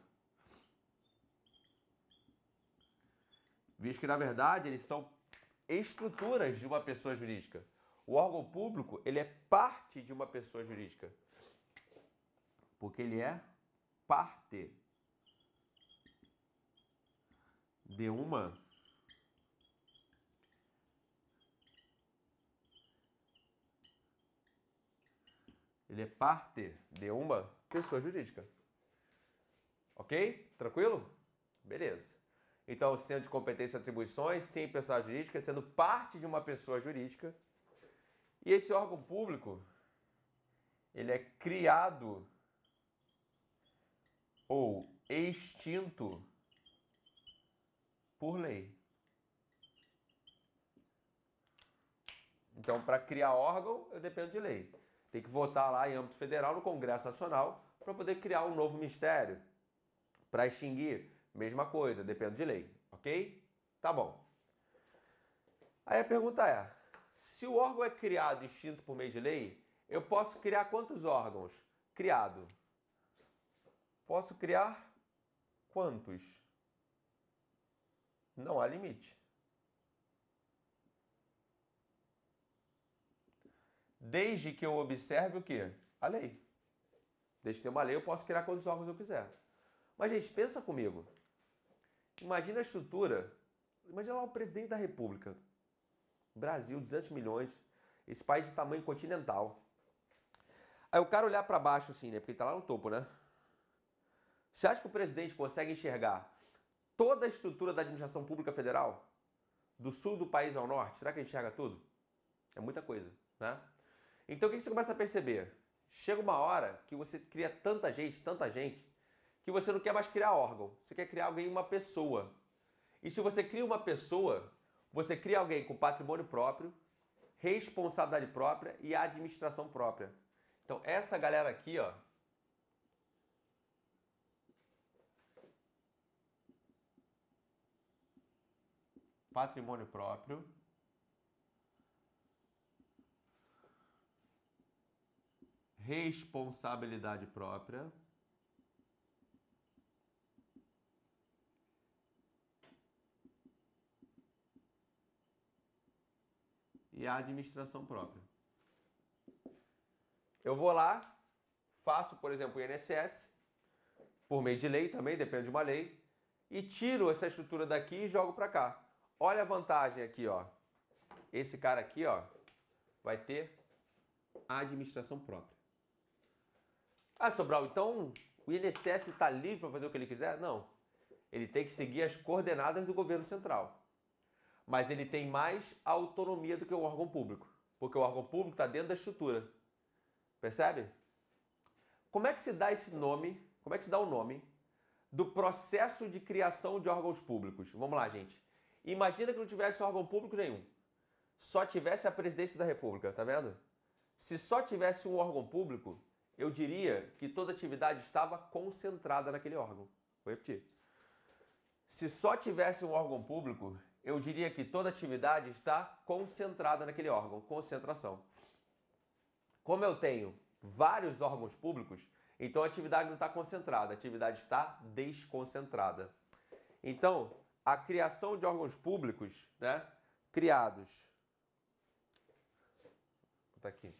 visto que, na verdade, eles são estruturas de uma pessoa jurídica. O órgão público, ele é parte de uma pessoa jurídica. Porque ele é parte de uma Ele é parte de uma pessoa jurídica. OK? Tranquilo? Beleza. Então, sendo de competência e atribuições, sim, pessoa jurídica, sendo parte de uma pessoa jurídica. E esse órgão público, ele é criado ou extinto por lei. Então, para criar órgão, eu dependo de lei. Tem que votar lá em âmbito federal, no Congresso Nacional, para poder criar um novo ministério, para extinguir mesma coisa, depende de lei, ok? Tá bom. Aí a pergunta é: se o órgão é criado extinto por meio de lei, eu posso criar quantos órgãos? Criado. Posso criar quantos? Não há limite. Desde que eu observe o quê? A lei. Desde que tenha uma lei, eu posso criar quantos órgãos eu quiser. Mas, gente, pensa comigo. Imagina a estrutura. Imagina lá o presidente da República. Brasil, 200 milhões. Esse país de tamanho continental. Aí o cara olhar para baixo assim, né? Porque ele tá lá no topo, né? Você acha que o presidente consegue enxergar toda a estrutura da administração pública federal? Do sul do país ao norte? Será que ele enxerga tudo? É muita coisa, né? Então o que você começa a perceber? Chega uma hora que você cria tanta gente, tanta gente, que você não quer mais criar órgão, você quer criar alguém, uma pessoa. E se você cria uma pessoa, você cria alguém com patrimônio próprio, responsabilidade própria e administração própria. Então essa galera aqui, ó, patrimônio próprio, responsabilidade própria e a administração própria. Eu vou lá, faço, por exemplo, o INSS, por meio de lei também, depende de uma lei, e tiro essa estrutura daqui e jogo para cá. Olha a vantagem aqui, ó. Esse cara aqui, ó, vai ter a administração própria. Ah, Sobral, então o INSS está livre para fazer o que ele quiser? Não. Ele tem que seguir as coordenadas do governo central mas ele tem mais autonomia do que o órgão público, porque o órgão público está dentro da estrutura. Percebe? Como é que se dá esse nome? Como é que se dá o nome do processo de criação de órgãos públicos? Vamos lá, gente. Imagina que não tivesse órgão público nenhum. Só tivesse a presidência da República, tá vendo? Se só tivesse um órgão público, eu diria que toda atividade estava concentrada naquele órgão. Vou repetir. Se só tivesse um órgão público, eu diria que toda atividade está concentrada naquele órgão, concentração. Como eu tenho vários órgãos públicos, então a atividade não está concentrada, a atividade está desconcentrada. Então, a criação de órgãos públicos, né, criados tá aqui,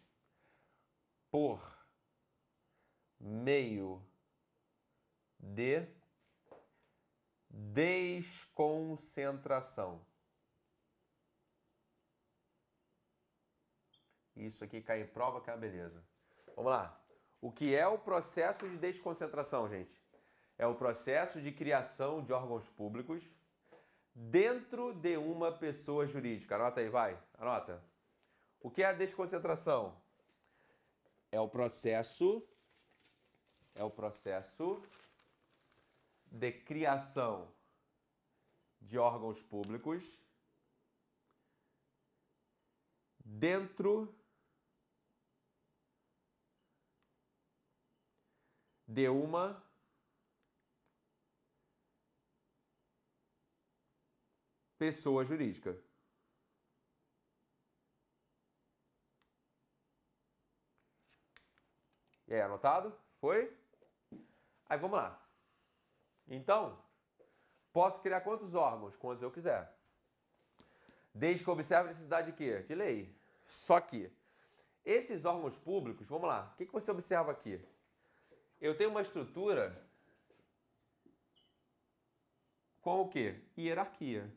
por meio de desconcentração. Isso aqui cai em prova que é uma beleza. Vamos lá. O que é o processo de desconcentração, gente? É o processo de criação de órgãos públicos dentro de uma pessoa jurídica. Anota aí, vai. Anota. O que é a desconcentração? É o processo é o processo de criação de órgãos públicos dentro de uma pessoa jurídica. E aí, anotado? Foi? Aí vamos lá. Então, posso criar quantos órgãos? Quantos eu quiser. Desde que observe a necessidade de quê? De lei. Só que esses órgãos públicos, vamos lá, o que, você observa aqui? Eu tenho uma estrutura com o quê? Hierarquia.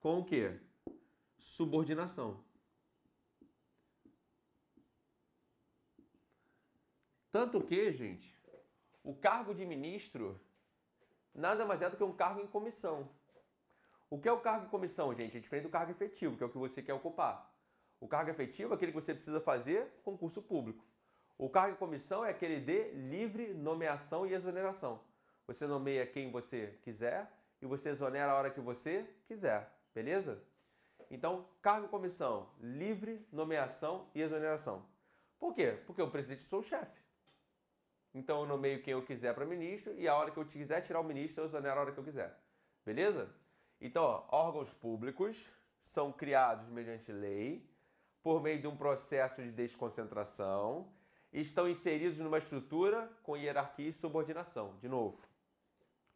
Com o quê? Subordinação. Tanto que, gente, o cargo de ministro nada mais é do que um cargo em comissão. O que é o cargo em comissão, gente? É diferente do cargo efetivo, que é o que você quer ocupar. O cargo efetivo é aquele que você precisa fazer concurso público. O cargo em comissão é aquele de livre nomeação e exoneração. Você nomeia quem você quiser e você exonera a hora que você quiser, beleza? Então, cargo em comissão, livre nomeação e exoneração. Por quê? Porque o presidente sou o chefe. Então eu nomeio quem eu quiser para ministro e a hora que eu quiser tirar o ministro, eu exonero a hora que eu quiser. Beleza? Então, ó, órgãos públicos são criados mediante lei, por meio de um processo de desconcentração, e estão inseridos numa estrutura com hierarquia e subordinação. De novo,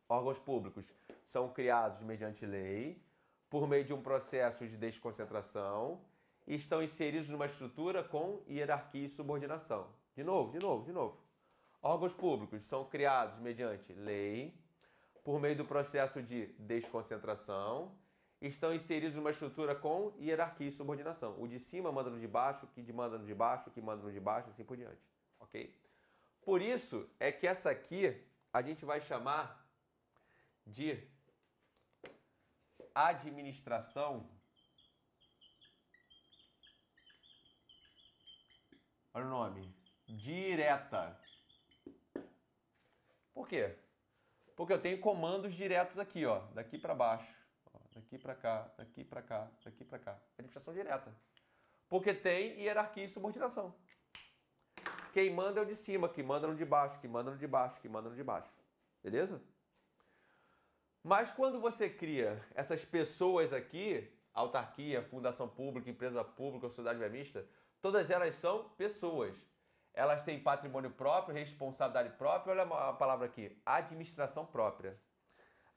órgãos públicos são criados mediante lei, por meio de um processo de desconcentração, e estão inseridos numa estrutura com hierarquia e subordinação. De novo, de novo, de novo. Órgãos públicos são criados mediante lei, por meio do processo de desconcentração, estão inseridos numa estrutura com hierarquia e subordinação. O de cima manda no de baixo, o de manda no de baixo, o que manda no de baixo, assim por diante. Ok? Por isso é que essa aqui a gente vai chamar de administração. Olha o nome. Direta. Por quê? Porque eu tenho comandos diretos aqui, ó, daqui para baixo, ó, daqui para cá, daqui para cá, daqui para cá. Administração direta. Porque tem hierarquia e subordinação. Quem manda é o de cima, quem manda no é de baixo, quem manda no é de baixo, quem manda no é de baixo. Beleza? Mas quando você cria essas pessoas aqui, autarquia, fundação pública, empresa pública, sociedade mista, todas elas são pessoas elas têm patrimônio próprio, responsabilidade própria, olha a palavra aqui, administração própria.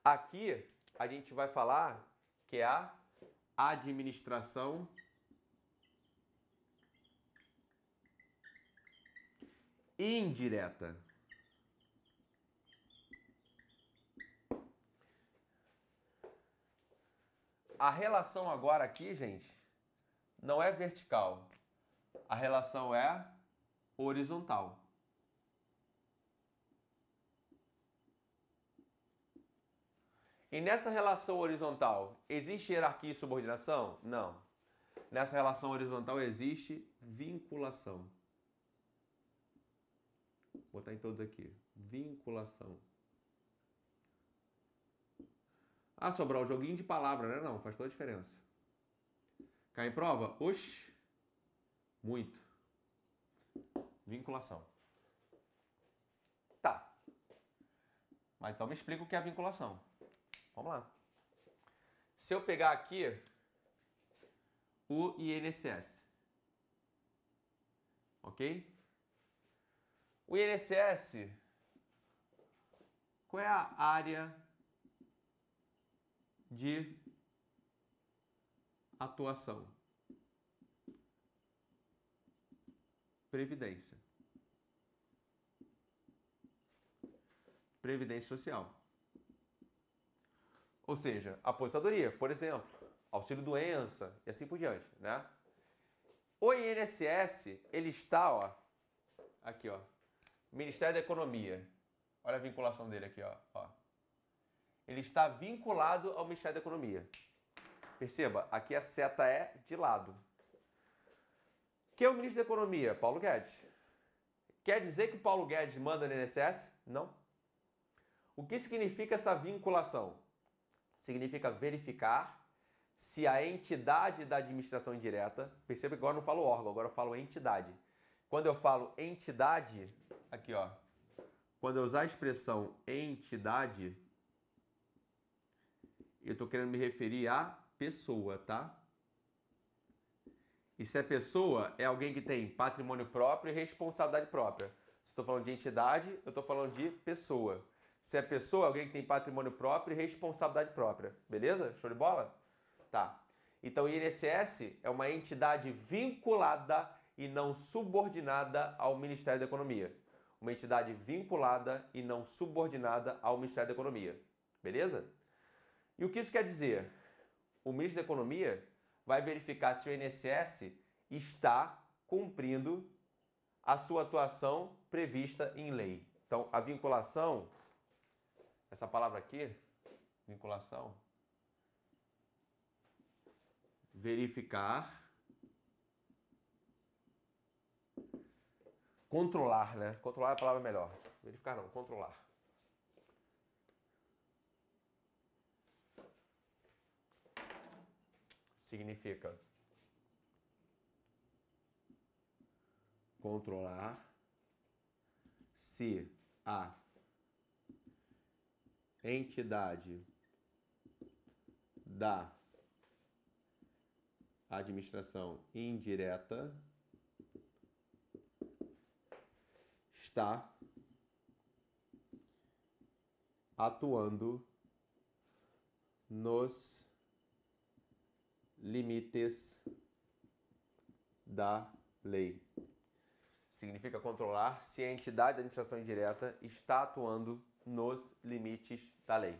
Aqui a gente vai falar que é a administração indireta. A relação agora aqui, gente, não é vertical. A relação é horizontal. E nessa relação horizontal, existe hierarquia e subordinação? Não. Nessa relação horizontal existe vinculação. Vou botar em todos aqui. Vinculação. Ah, sobrou um joguinho de palavra, né? Não, faz toda a diferença. Cai em prova? Oxi! Muito. Vinculação. Tá. Mas então me explica o que é vinculação. Vamos lá. Se eu pegar aqui o INSS. Ok? O INSS, qual é a área de atuação? Previdência. Previdência Social. Ou seja, aposentadoria, por exemplo, auxílio-doença e assim por diante, né? O INSS, ele está, ó, aqui, ó, Ministério da Economia. Olha a vinculação dele aqui, ó. ó. Ele está vinculado ao Ministério da Economia. Perceba, aqui a seta é de lado. Quem é o ministro da Economia? Paulo Guedes. Quer dizer que o Paulo Guedes manda no INSS? Não. O que significa essa vinculação? Significa verificar se a entidade da administração indireta, perceba que agora não falo órgão, agora eu falo entidade. Quando eu falo entidade, aqui ó, quando eu usar a expressão entidade, eu estou querendo me referir à pessoa, tá? E se a pessoa é alguém que tem patrimônio próprio e responsabilidade própria. Se estou falando de entidade, eu estou falando de pessoa. Se a pessoa é alguém que tem patrimônio próprio e responsabilidade própria. Beleza? Show de bola? Tá. Então, o INSS é uma entidade vinculada e não subordinada ao Ministério da Economia. Uma entidade vinculada e não subordinada ao Ministério da Economia. Beleza? E o que isso quer dizer? O ministro da Economia vai verificar se o INSS está cumprindo a sua atuação prevista em lei. Então, a vinculação, essa palavra aqui, vinculação, verificar, controlar, né? Controlar é a palavra melhor. Verificar não, controlar. significa controlar se a entidade da administração indireta está atuando nos limites da lei. Significa controlar se a entidade da administração indireta está atuando nos limites da lei.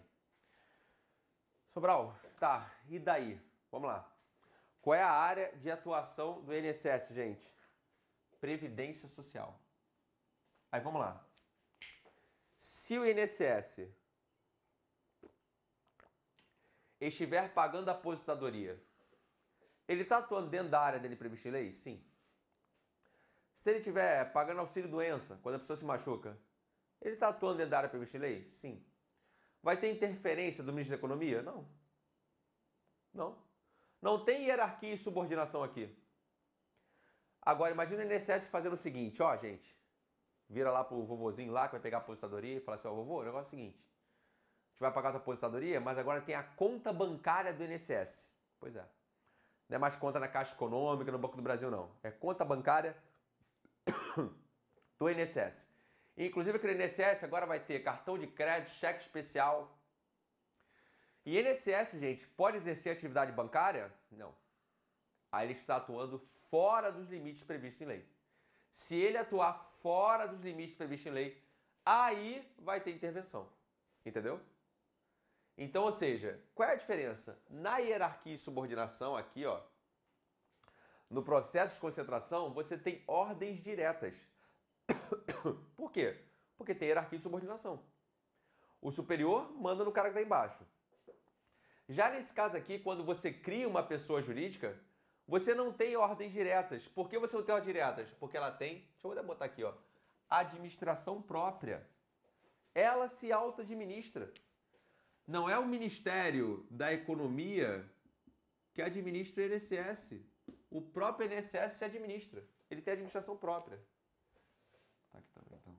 Sobral, tá, e daí? Vamos lá. Qual é a área de atuação do INSS, gente? Previdência Social. Aí vamos lá. Se o INSS estiver pagando aposentadoria ele está atuando dentro da área dele prevista em lei? Sim. Se ele estiver pagando auxílio-doença quando a pessoa se machuca, ele está atuando dentro da área prevista em lei? Sim. Vai ter interferência do ministro da Economia? Não. Não. Não tem hierarquia e subordinação aqui. Agora, imagina o INSS fazendo o seguinte, ó, gente. Vira lá pro vovozinho lá, que vai pegar a aposentadoria e fala assim, ó, vovô, o negócio é o seguinte. A gente vai pagar a tua aposentadoria, mas agora tem a conta bancária do INSS. Pois é. Não é mais conta na Caixa Econômica, no Banco do Brasil, não. É conta bancária do INSS. Inclusive que o INSS agora vai ter cartão de crédito, cheque especial. E INSS, gente, pode exercer atividade bancária? Não. Aí ele está atuando fora dos limites previstos em lei. Se ele atuar fora dos limites previstos em lei, aí vai ter intervenção. Entendeu? Então, ou seja, qual é a diferença? Na hierarquia e subordinação, aqui, ó, no processo de concentração, você tem ordens diretas. Por quê? Porque tem hierarquia e subordinação. O superior manda no cara que está embaixo. Já nesse caso aqui, quando você cria uma pessoa jurídica, você não tem ordens diretas. Por que você não tem ordens diretas? Porque ela tem, deixa eu botar aqui, ó, administração própria. Ela se auto-administra. Não é o Ministério da Economia que administra o INSS. O próprio INSS se administra. Ele tem administração própria. Tá aqui também, então.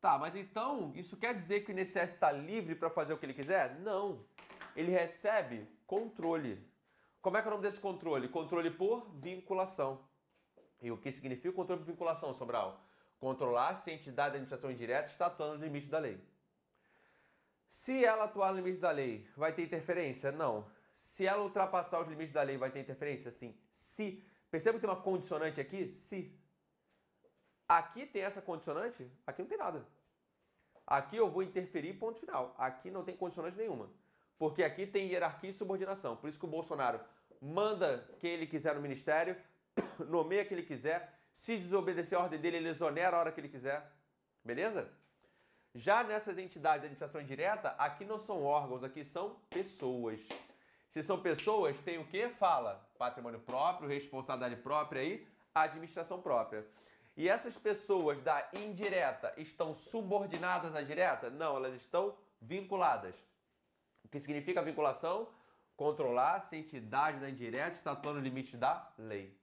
Tá, mas então isso quer dizer que o INSS está livre para fazer o que ele quiser? Não. Ele recebe controle. Como é que é o nome desse controle? Controle por vinculação. E o que significa o controle por vinculação, Sobral? controlar se a entidade da administração indireta está atuando no limite da lei. Se ela atuar no limite da lei, vai ter interferência? Não. Se ela ultrapassar os limites da lei, vai ter interferência? Sim. Se. Perceba que tem uma condicionante aqui? Se. Aqui tem essa condicionante? Aqui não tem nada. Aqui eu vou interferir, ponto final. Aqui não tem condicionante nenhuma. Porque aqui tem hierarquia e subordinação. Por isso que o Bolsonaro manda quem ele quiser no ministério, nomeia quem ele quiser, se desobedecer a ordem dele, ele exonera a hora que ele quiser. Beleza? Já nessas entidades de administração indireta, aqui não são órgãos, aqui são pessoas. Se são pessoas, tem o que? Fala. Patrimônio próprio, responsabilidade própria e administração própria. E essas pessoas da indireta estão subordinadas à direta? Não, elas estão vinculadas. O que significa vinculação? Controlar se a entidade da indireta está atuando no limite da lei.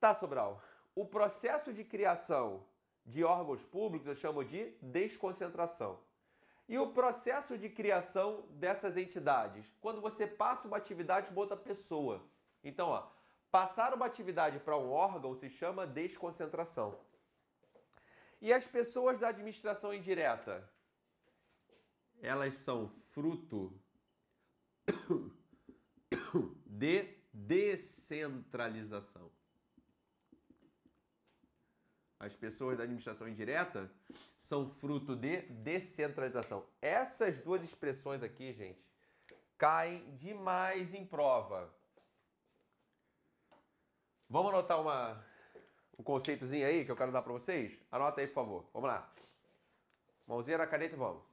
Tá, Sobral. O processo de criação de órgãos públicos eu chamo de desconcentração. E o processo de criação dessas entidades? Quando você passa uma atividade para outra pessoa. Então, ó, passar uma atividade para um órgão se chama desconcentração. E as pessoas da administração indireta? Elas são fruto de descentralização as pessoas da administração indireta, são fruto de descentralização. Essas duas expressões aqui, gente, caem demais em prova. Vamos anotar uma, um conceitozinho aí que eu quero dar para vocês? Anota aí, por favor. Vamos lá. Mãozinha na caneta e vamos.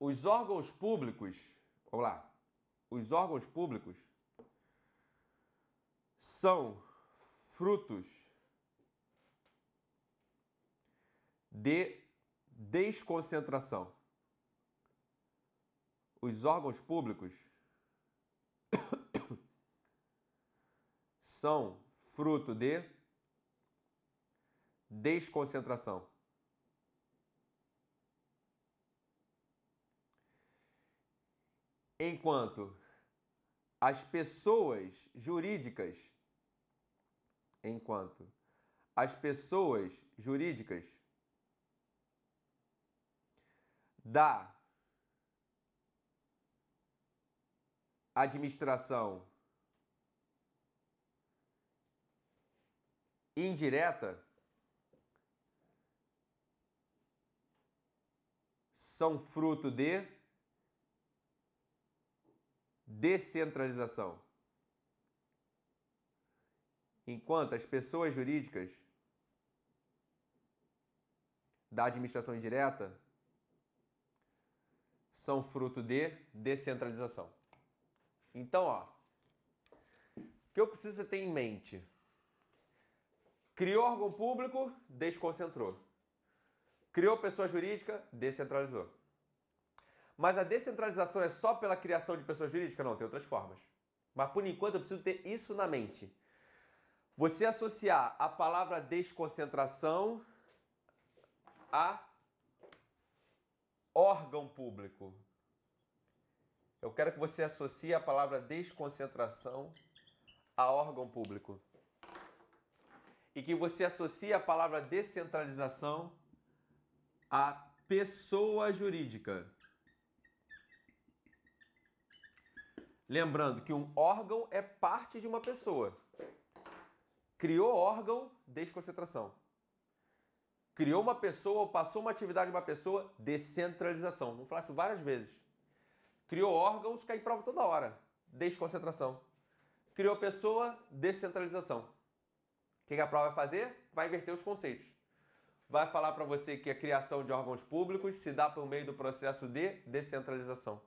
Os órgãos públicos, vamos lá. Os órgãos públicos são frutos de desconcentração. Os órgãos públicos são fruto de desconcentração. Enquanto as pessoas jurídicas enquanto as pessoas jurídicas da administração indireta são fruto de descentralização enquanto as pessoas jurídicas da administração indireta são fruto de descentralização. Então, ó, o que eu preciso ter em mente? Criou órgão público, desconcentrou. Criou pessoa jurídica, descentralizou. Mas a descentralização é só pela criação de pessoa jurídica? Não, tem outras formas. Mas por enquanto eu preciso ter isso na mente. Você associar a palavra desconcentração a órgão público. Eu quero que você associe a palavra desconcentração a órgão público. E que você associe a palavra descentralização a pessoa jurídica. Lembrando que um órgão é parte de uma pessoa criou órgão, desconcentração. Criou uma pessoa ou passou uma atividade a uma pessoa, descentralização. Vamos falar isso várias vezes. Criou órgãos, cai em prova toda hora, desconcentração. Criou pessoa, descentralização. O que a prova vai fazer? Vai inverter os conceitos. Vai falar para você que a é criação de órgãos públicos se dá por meio do processo de descentralização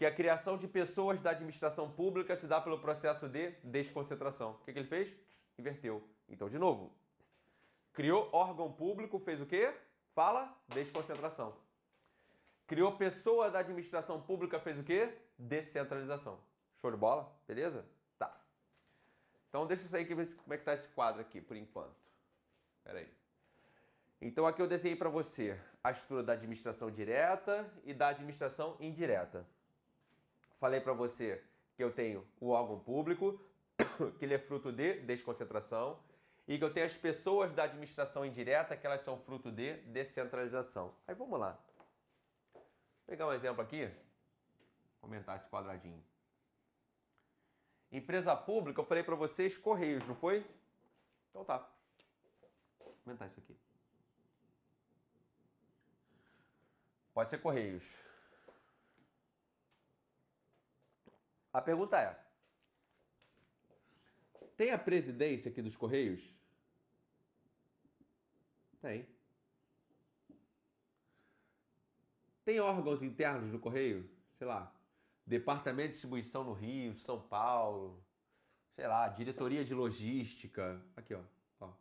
que a criação de pessoas da administração pública se dá pelo processo de desconcentração. O que, que ele fez? Inverteu. Então, de novo, criou órgão público, fez o quê? Fala, desconcentração. Criou pessoa da administração pública, fez o quê? Descentralização. Show de bola? Beleza? Tá. Então deixa eu sair aqui ver como é que tá esse quadro aqui, por enquanto. Pera aí. Então aqui eu desenhei para você a estrutura da administração direta e da administração indireta. Falei para você que eu tenho o órgão público, que ele é fruto de desconcentração, e que eu tenho as pessoas da administração indireta, que elas são fruto de descentralização. Aí vamos lá. Vou pegar um exemplo aqui, Vou aumentar esse quadradinho. Empresa pública, eu falei para vocês Correios, não foi? Então tá. Vou aumentar isso aqui. Pode ser Correios. A pergunta é: tem a presidência aqui dos Correios? Tem. Tem órgãos internos do Correio? Sei lá. Departamento de distribuição no Rio, São Paulo, sei lá, diretoria de logística. Aqui, ó. ó.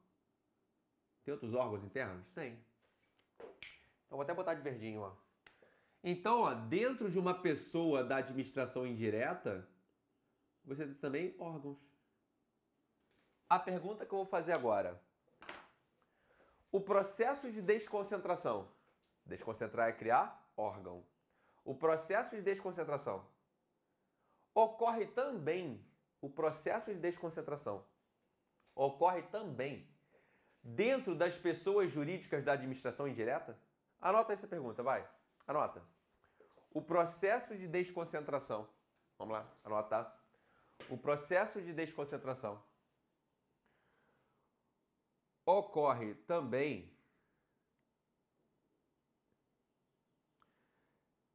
Tem outros órgãos internos? Tem. Então vou até botar de verdinho, ó. Então, ó, dentro de uma pessoa da administração indireta, você tem também órgãos. A pergunta que eu vou fazer agora. O processo de desconcentração. Desconcentrar é criar órgão. O processo de desconcentração. Ocorre também o processo de desconcentração. Ocorre também dentro das pessoas jurídicas da administração indireta? Anota essa pergunta, vai. Anota. O processo de desconcentração. Vamos lá, anota. Tá? O processo de desconcentração ocorre também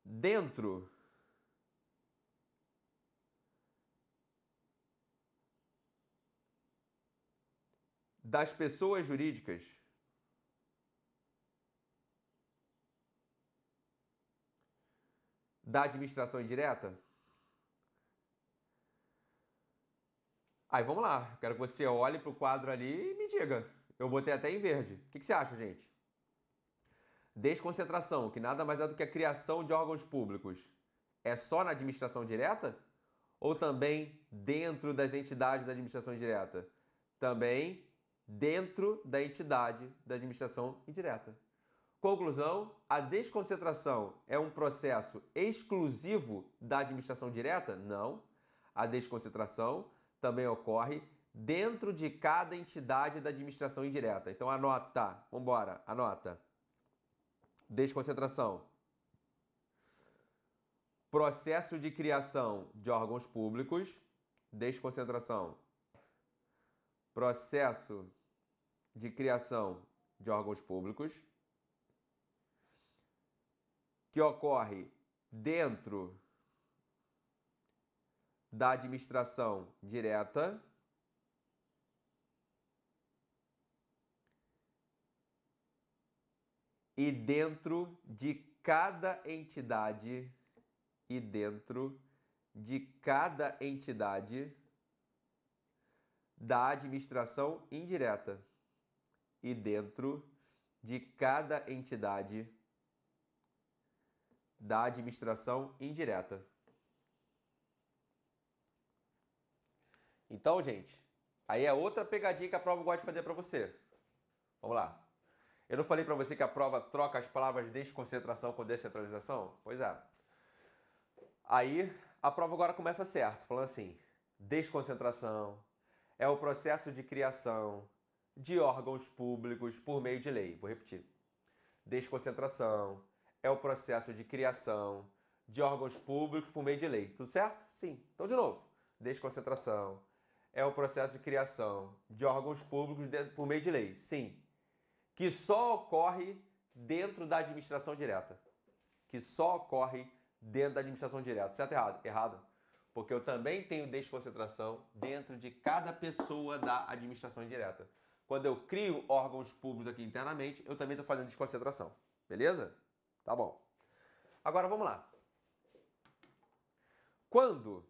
dentro das pessoas jurídicas da administração indireta? Aí vamos lá, quero que você olhe para o quadro ali e me diga. Eu botei até em verde. O que, que você acha, gente? Desconcentração, que nada mais é do que a criação de órgãos públicos. É só na administração direta? Ou também dentro das entidades da administração direta? Também dentro da entidade da administração indireta. Conclusão: a desconcentração é um processo exclusivo da administração direta? Não. A desconcentração também ocorre dentro de cada entidade da administração indireta. Então anota, vamos embora, anota. Desconcentração. Processo de criação de órgãos públicos, desconcentração. Processo de criação de órgãos públicos que ocorre dentro da administração direta e dentro de cada entidade e dentro de cada entidade da administração indireta e dentro de cada entidade da administração indireta. Então, gente, aí é outra pegadinha que a prova gosta de fazer para você. Vamos lá. Eu não falei para você que a prova troca as palavras desconcentração com descentralização? Pois é. Aí a prova agora começa certo, falando assim: desconcentração é o processo de criação de órgãos públicos por meio de lei. Vou repetir. Desconcentração é o processo de criação de órgãos públicos por meio de lei. Tudo certo? Sim. Então, de novo, desconcentração é o processo de criação de órgãos públicos por meio de lei. Sim. Que só ocorre dentro da administração direta. Que só ocorre dentro da administração direta. Certo ou errado? Errado. Porque eu também tenho desconcentração dentro de cada pessoa da administração direta. Quando eu crio órgãos públicos aqui internamente, eu também estou fazendo desconcentração. Beleza? Tá bom. Agora vamos lá. Quando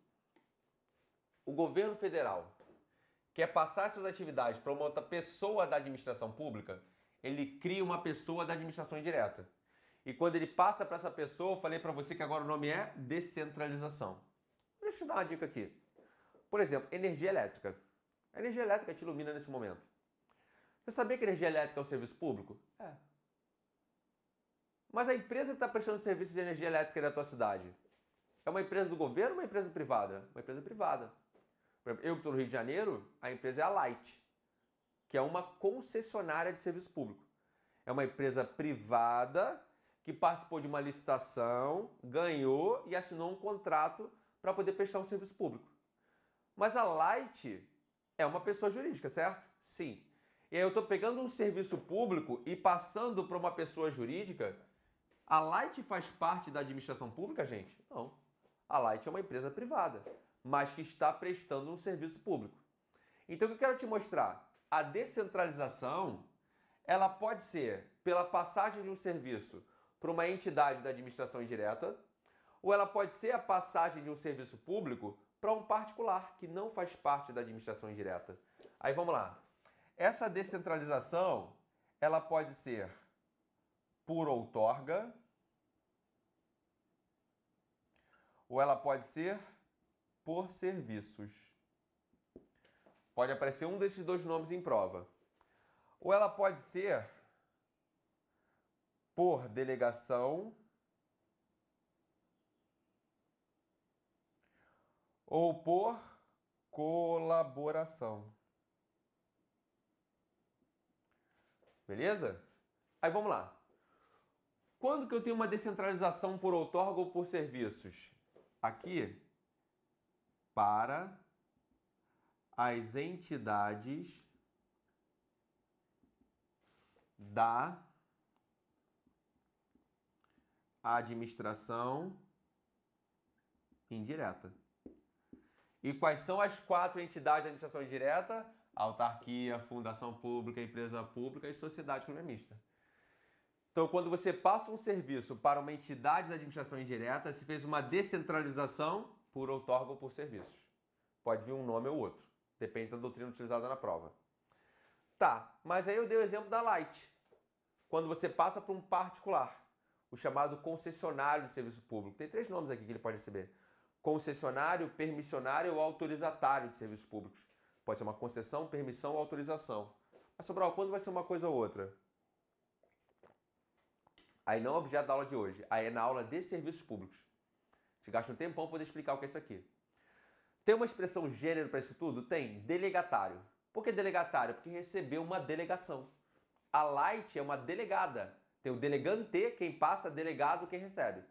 o governo federal quer passar suas atividades para uma outra pessoa da administração pública, ele cria uma pessoa da administração indireta. E quando ele passa para essa pessoa, eu falei para você que agora o nome é descentralização. Deixa eu te dar uma dica aqui. Por exemplo, energia elétrica. A energia elétrica te ilumina nesse momento. Você sabia que energia elétrica é um serviço público? É. Mas a empresa que está prestando serviço de energia elétrica da tua cidade é uma empresa do governo ou uma empresa privada? Uma empresa privada. Exemplo, eu que estou no Rio de Janeiro, a empresa é a Light, que é uma concessionária de serviço público. É uma empresa privada que participou de uma licitação, ganhou e assinou um contrato para poder prestar um serviço público. Mas a Light é uma pessoa jurídica, certo? Sim. E aí eu estou pegando um serviço público e passando para uma pessoa jurídica a Light faz parte da administração pública, gente? Não. A Light é uma empresa privada, mas que está prestando um serviço público. Então, o que eu quero te mostrar? A descentralização, ela pode ser pela passagem de um serviço para uma entidade da administração indireta, ou ela pode ser a passagem de um serviço público para um particular que não faz parte da administração indireta. Aí vamos lá. Essa descentralização, ela pode ser por outorga, ou ela pode ser por serviços. Pode aparecer um desses dois nomes em prova. Ou ela pode ser por delegação ou por colaboração. Beleza? Aí vamos lá. Quando que eu tenho uma descentralização por outorga ou por serviços? Aqui, para as entidades da administração indireta. E quais são as quatro entidades da administração indireta? Autarquia, fundação pública, empresa pública e sociedade economista. mista. Então, quando você passa um serviço para uma entidade da administração indireta, se fez uma descentralização por outorga ou por serviços. Pode vir um nome ou outro, depende da doutrina utilizada na prova. Tá, mas aí eu dei o exemplo da Light. Quando você passa para um particular, o chamado concessionário de serviço público. Tem três nomes aqui que ele pode receber: concessionário, permissionário ou autorizatário de serviços públicos. Pode ser uma concessão, permissão ou autorização. Mas, Sobral, quando vai ser uma coisa ou outra? Aí não é objeto da aula de hoje, aí é na aula de serviços públicos. A gente gasta um tempão para poder explicar o que é isso aqui. Tem uma expressão gênero para isso tudo? Tem. Delegatário. Por que delegatário? Porque recebeu uma delegação. A light é uma delegada. Tem o delegante, quem passa, delegado, quem recebe.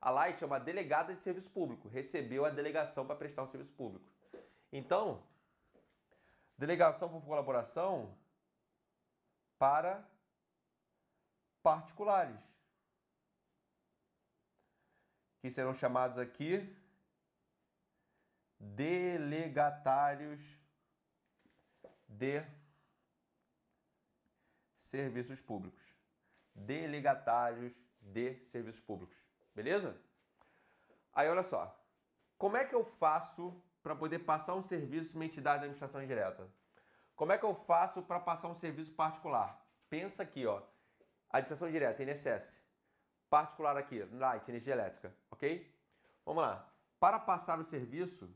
A light é uma delegada de serviço público. Recebeu a delegação para prestar um serviço público. Então, delegação por colaboração para particulares que serão chamados aqui delegatários de serviços públicos. Delegatários de serviços públicos. Beleza? Aí olha só. Como é que eu faço para poder passar um serviço uma entidade da administração indireta? Como é que eu faço para passar um serviço particular? Pensa aqui, ó. Administração direta, INSS particular aqui, light, energia elétrica, ok? Vamos lá. Para passar o serviço,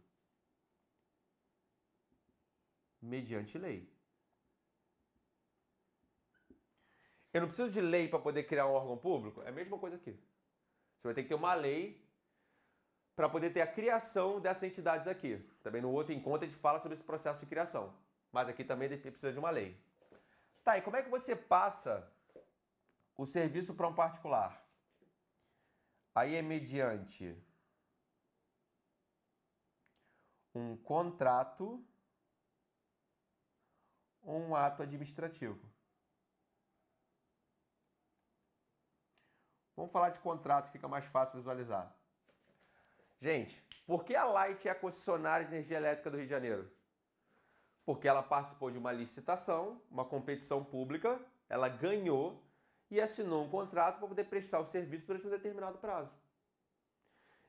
mediante lei. Eu não preciso de lei para poder criar um órgão público? É a mesma coisa aqui. Você vai ter que ter uma lei para poder ter a criação dessas entidades aqui. Também no outro encontro a gente fala sobre esse processo de criação. Mas aqui também precisa de uma lei. Tá, e como é que você passa o serviço para um particular? Aí é mediante um contrato ou um ato administrativo. Vamos falar de contrato, fica mais fácil visualizar. Gente, por que a Light é a concessionária de energia elétrica do Rio de Janeiro? Porque ela participou de uma licitação, uma competição pública, ela ganhou e assinou um contrato para poder prestar o serviço durante um determinado prazo.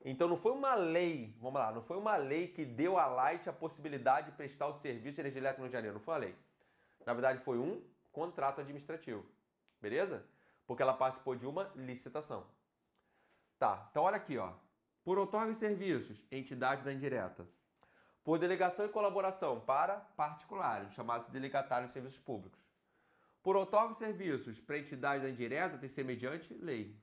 Então não foi uma lei, vamos lá, não foi uma lei que deu à Light a possibilidade de prestar o serviço de energia elétrica no Rio de Janeiro, não foi a lei. Na verdade foi um contrato administrativo, beleza? Porque ela participou de uma licitação. Tá, então olha aqui, ó. Por outorga e serviços, entidade da indireta. Por delegação e colaboração para particulares, chamado delegatário de serviços públicos. Por outorga serviços para entidade da indireta, tem que ser mediante lei.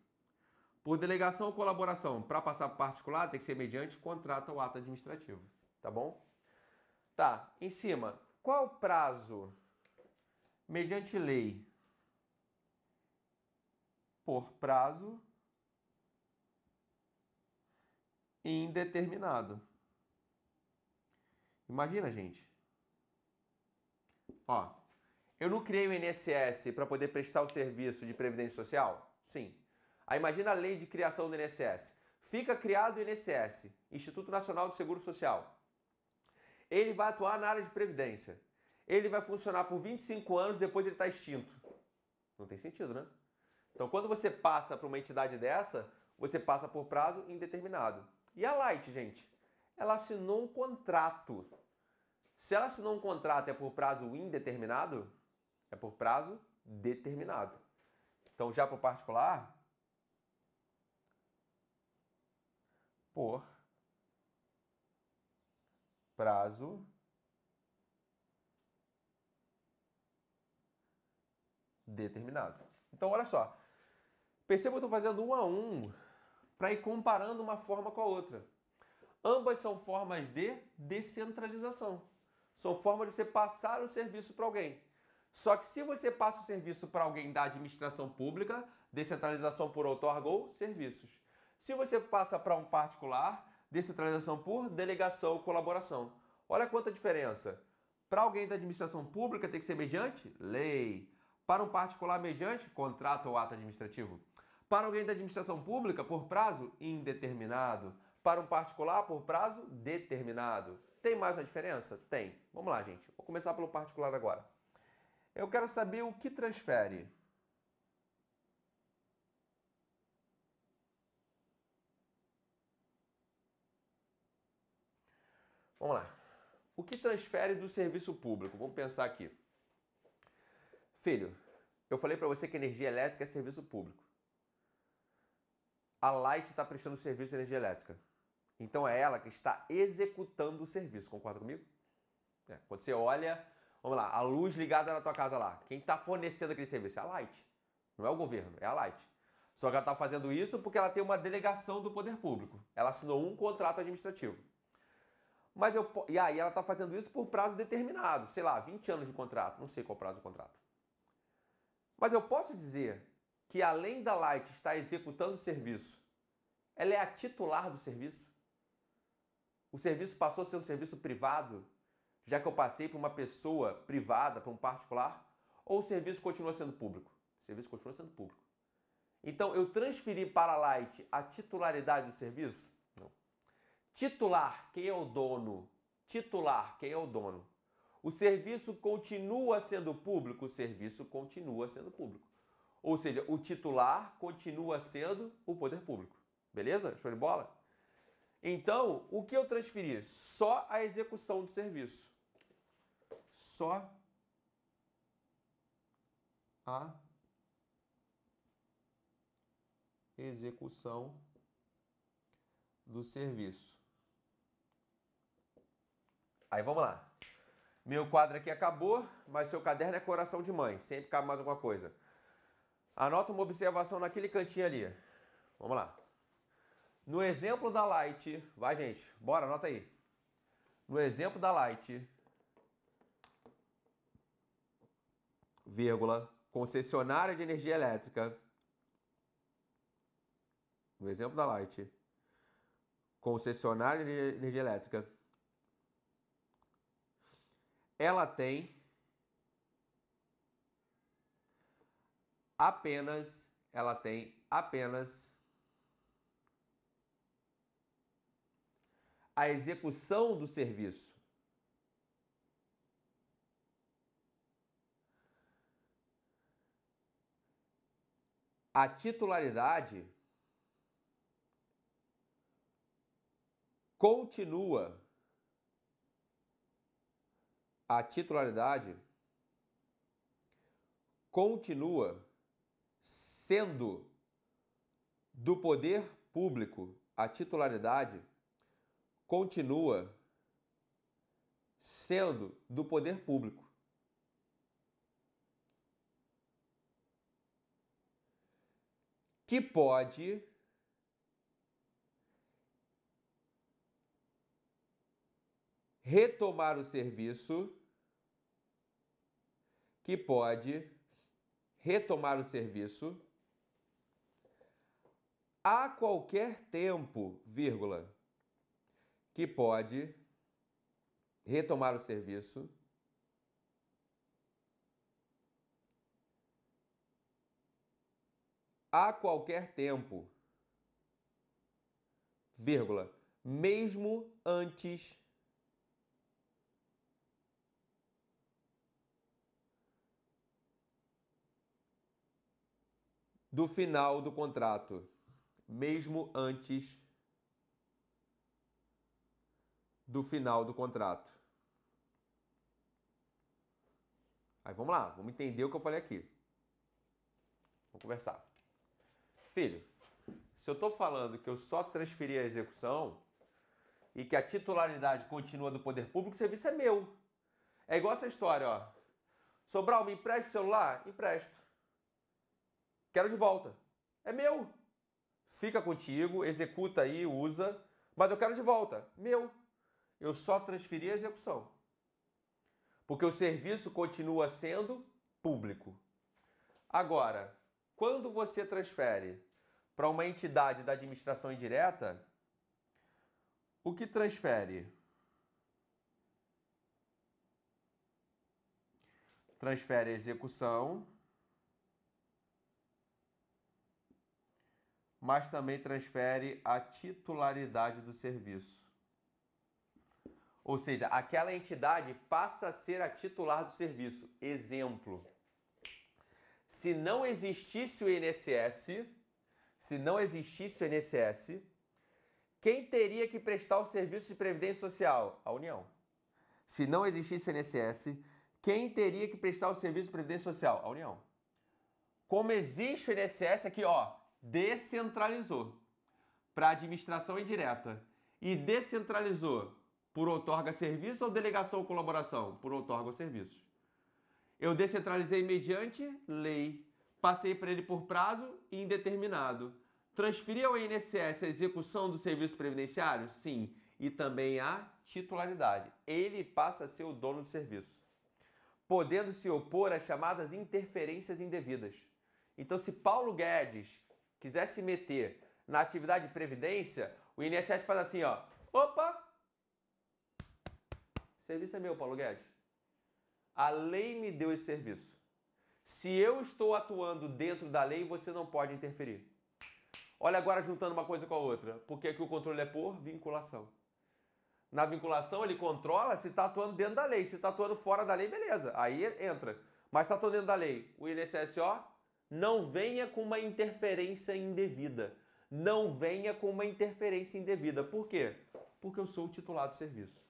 Por delegação ou colaboração para passar para particular, tem que ser mediante contrato ou ato administrativo. Tá bom? Tá, em cima, qual prazo mediante lei? Por prazo indeterminado. Imagina, gente. Ó, eu não criei o INSS para poder prestar o serviço de previdência social? Sim. Aí imagina a lei de criação do INSS. Fica criado o INSS, Instituto Nacional do Seguro Social. Ele vai atuar na área de previdência. Ele vai funcionar por 25 anos, depois ele está extinto. Não tem sentido, né? Então, quando você passa para uma entidade dessa, você passa por prazo indeterminado. E a Light, gente? Ela assinou um contrato. Se ela assinou um contrato é por prazo indeterminado, é por prazo determinado. Então, já para o particular, por prazo determinado. Então, olha só. Perceba que eu estou fazendo um a um para ir comparando uma forma com a outra. Ambas são formas de descentralização. São formas de você passar o serviço para alguém. Só que se você passa o serviço para alguém da administração pública, descentralização por outorga ou serviços. Se você passa para um particular, descentralização por delegação ou colaboração. Olha quanta diferença. Para alguém da administração pública tem que ser mediante lei. Para um particular mediante contrato ou ato administrativo. Para alguém da administração pública por prazo indeterminado. Para um particular por prazo determinado. Tem mais uma diferença? Tem. Vamos lá, gente. Vou começar pelo particular agora. Eu quero saber o que transfere. Vamos lá. O que transfere do serviço público? Vamos pensar aqui. Filho, eu falei para você que energia elétrica é serviço público. A Light está prestando serviço de energia elétrica. Então é ela que está executando o serviço. Concorda comigo? É. Quando você olha Vamos lá, a luz ligada na tua casa lá. Quem está fornecendo aquele serviço? É a Light. Não é o governo, é a Light. Só que ela está fazendo isso porque ela tem uma delegação do poder público. Ela assinou um contrato administrativo. Mas eu, e aí ela está fazendo isso por prazo determinado, sei lá, 20 anos de contrato, não sei qual prazo do contrato. Mas eu posso dizer que além da Light estar executando o serviço, ela é a titular do serviço? O serviço passou a ser um serviço privado já que eu passei para uma pessoa privada, para um particular, ou o serviço continua sendo público? O serviço continua sendo público. Então, eu transferi para a Light a titularidade do serviço? Não. Titular, quem é o dono? Titular, quem é o dono? O serviço continua sendo público? O serviço continua sendo público. Ou seja, o titular continua sendo o poder público. Beleza? Show de bola? Então, o que eu transferi? Só a execução do serviço só a execução do serviço. Aí vamos lá. Meu quadro aqui acabou, mas seu caderno é coração de mãe. Sempre cabe mais alguma coisa. Anota uma observação naquele cantinho ali. Vamos lá. No exemplo da Light, vai gente, bora, anota aí. No exemplo da Light, vírgula, concessionária de energia elétrica, no exemplo da Light, concessionária de energia elétrica, ela tem apenas, ela tem apenas a execução do serviço a titularidade continua a titularidade continua sendo do poder público, a titularidade continua sendo do poder público. que pode retomar o serviço, que pode retomar o serviço a qualquer tempo, vírgula, que pode retomar o serviço a qualquer tempo, vírgula, mesmo antes do final do contrato, mesmo antes do final do contrato. Aí vamos lá, vamos entender o que eu falei aqui. Vamos conversar. Filho, se eu estou falando que eu só transferi a execução e que a titularidade continua do poder público, o serviço é meu. É igual essa história, ó. Sobral, me empresta o celular? Empresto. Quero de volta. É meu. Fica contigo, executa aí, usa, mas eu quero de volta. Meu. Eu só transferi a execução. Porque o serviço continua sendo público. Agora, quando você transfere para uma entidade da administração indireta, o que transfere? Transfere a execução, mas também transfere a titularidade do serviço. Ou seja, aquela entidade passa a ser a titular do serviço. Exemplo: se não existisse o INSS, se não existisse o INSS, quem teria que prestar o serviço de previdência social? A União. Se não existisse o INSS, quem teria que prestar o serviço de previdência social? A União. Como existe o INSS aqui, ó, descentralizou para administração indireta e descentralizou por outorga serviço ou delegação ou colaboração? Por outorga ou serviços. Eu descentralizei mediante lei, passei para ele por prazo indeterminado. Transferi ao INSS a execução do serviço previdenciário? Sim. E também a titularidade. Ele passa a ser o dono do serviço. Podendo se opor às chamadas interferências indevidas. Então, se Paulo Guedes quiser se meter na atividade de previdência, o INSS faz assim, ó. Opa! serviço é meu, Paulo Guedes. A lei me deu esse serviço. Se eu estou atuando dentro da lei, você não pode interferir. Olha agora juntando uma coisa com a outra. Por que, que o controle é por vinculação? Na vinculação, ele controla se está atuando dentro da lei. Se está atuando fora da lei, beleza. Aí entra. Mas está atuando dentro da lei. O INSSO não venha com uma interferência indevida. Não venha com uma interferência indevida. Por quê? Porque eu sou o titular do serviço.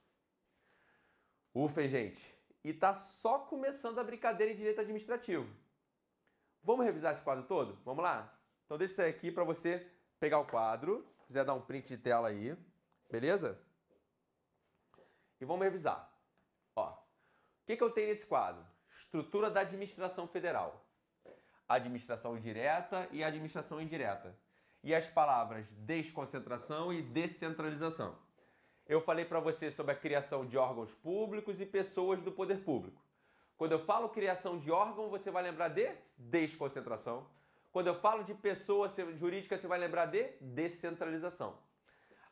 Ufa, gente e está só começando a brincadeira em direito administrativo. Vamos revisar esse quadro todo? Vamos lá? Então deixa isso aqui para você pegar o quadro, se quiser dar um print de tela aí, beleza? E vamos revisar. Ó, o que, que eu tenho nesse quadro? Estrutura da administração federal. Administração direta e administração indireta. E as palavras desconcentração e descentralização eu falei para você sobre a criação de órgãos públicos e pessoas do poder público. Quando eu falo criação de órgão, você vai lembrar de desconcentração. Quando eu falo de pessoa jurídica, você vai lembrar de descentralização.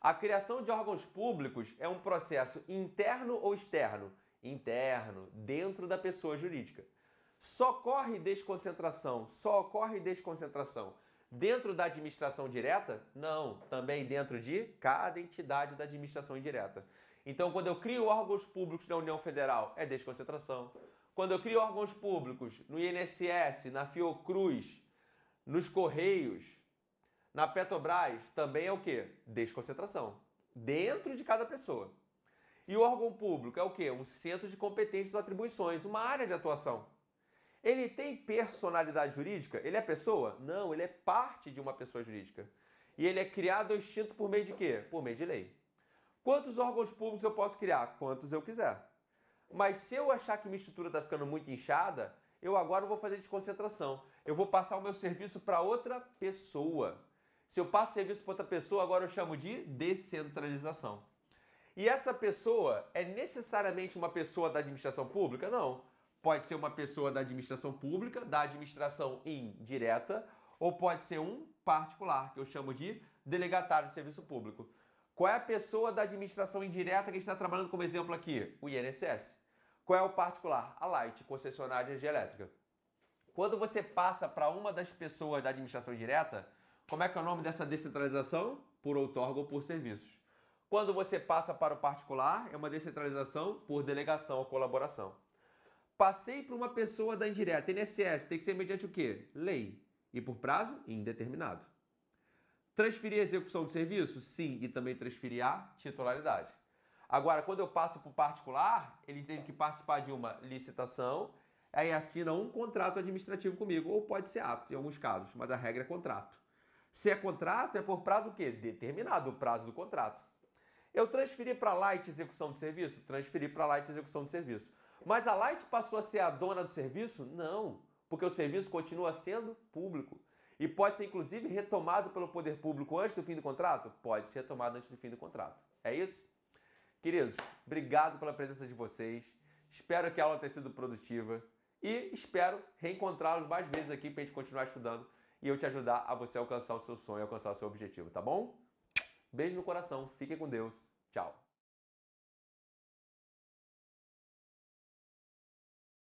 A criação de órgãos públicos é um processo interno ou externo? Interno, dentro da pessoa jurídica. Só ocorre desconcentração, só ocorre desconcentração Dentro da administração direta? Não, também dentro de cada entidade da administração indireta. Então, quando eu crio órgãos públicos na União Federal, é desconcentração. Quando eu crio órgãos públicos no INSS, na Fiocruz, nos Correios, na Petrobras, também é o quê? Desconcentração. Dentro de cada pessoa. E o órgão público é o quê? Um centro de competências e atribuições, uma área de atuação. Ele tem personalidade jurídica? Ele é pessoa? Não, ele é parte de uma pessoa jurídica. E ele é criado ou extinto por meio de quê? Por meio de lei. Quantos órgãos públicos eu posso criar? Quantos eu quiser. Mas se eu achar que minha estrutura está ficando muito inchada, eu agora vou fazer desconcentração. Eu vou passar o meu serviço para outra pessoa. Se eu passo serviço para outra pessoa, agora eu chamo de descentralização. E essa pessoa é necessariamente uma pessoa da administração pública? Não. Pode ser uma pessoa da administração pública, da administração indireta, ou pode ser um particular, que eu chamo de delegatário de serviço público. Qual é a pessoa da administração indireta que a gente está trabalhando como exemplo aqui? O INSS. Qual é o particular? A Light, concessionária de energia elétrica. Quando você passa para uma das pessoas da administração direta, como é que é o nome dessa descentralização? Por outorga ou por serviços. Quando você passa para o particular, é uma descentralização por delegação ou colaboração. Passei para uma pessoa da indireta, INSS, tem que ser mediante o quê? Lei. E por prazo indeterminado. Transferir a execução de serviço? Sim. E também transferir a titularidade. Agora, quando eu passo para o particular, ele teve que participar de uma licitação, aí assina um contrato administrativo comigo, ou pode ser ato em alguns casos, mas a regra é contrato. Se é contrato, é por prazo o quê? Determinado o prazo do contrato. Eu transferi para Light execução de serviço? Transferi para Light execução de serviço. Mas a Light passou a ser a dona do serviço? Não, porque o serviço continua sendo público. E pode ser inclusive retomado pelo poder público antes do fim do contrato? Pode ser retomado antes do fim do contrato. É isso? Queridos, obrigado pela presença de vocês. Espero que a aula tenha sido produtiva e espero reencontrá-los mais vezes aqui para a gente continuar estudando e eu te ajudar a você alcançar o seu sonho, alcançar o seu objetivo, tá bom? Beijo no coração, fique com Deus, tchau!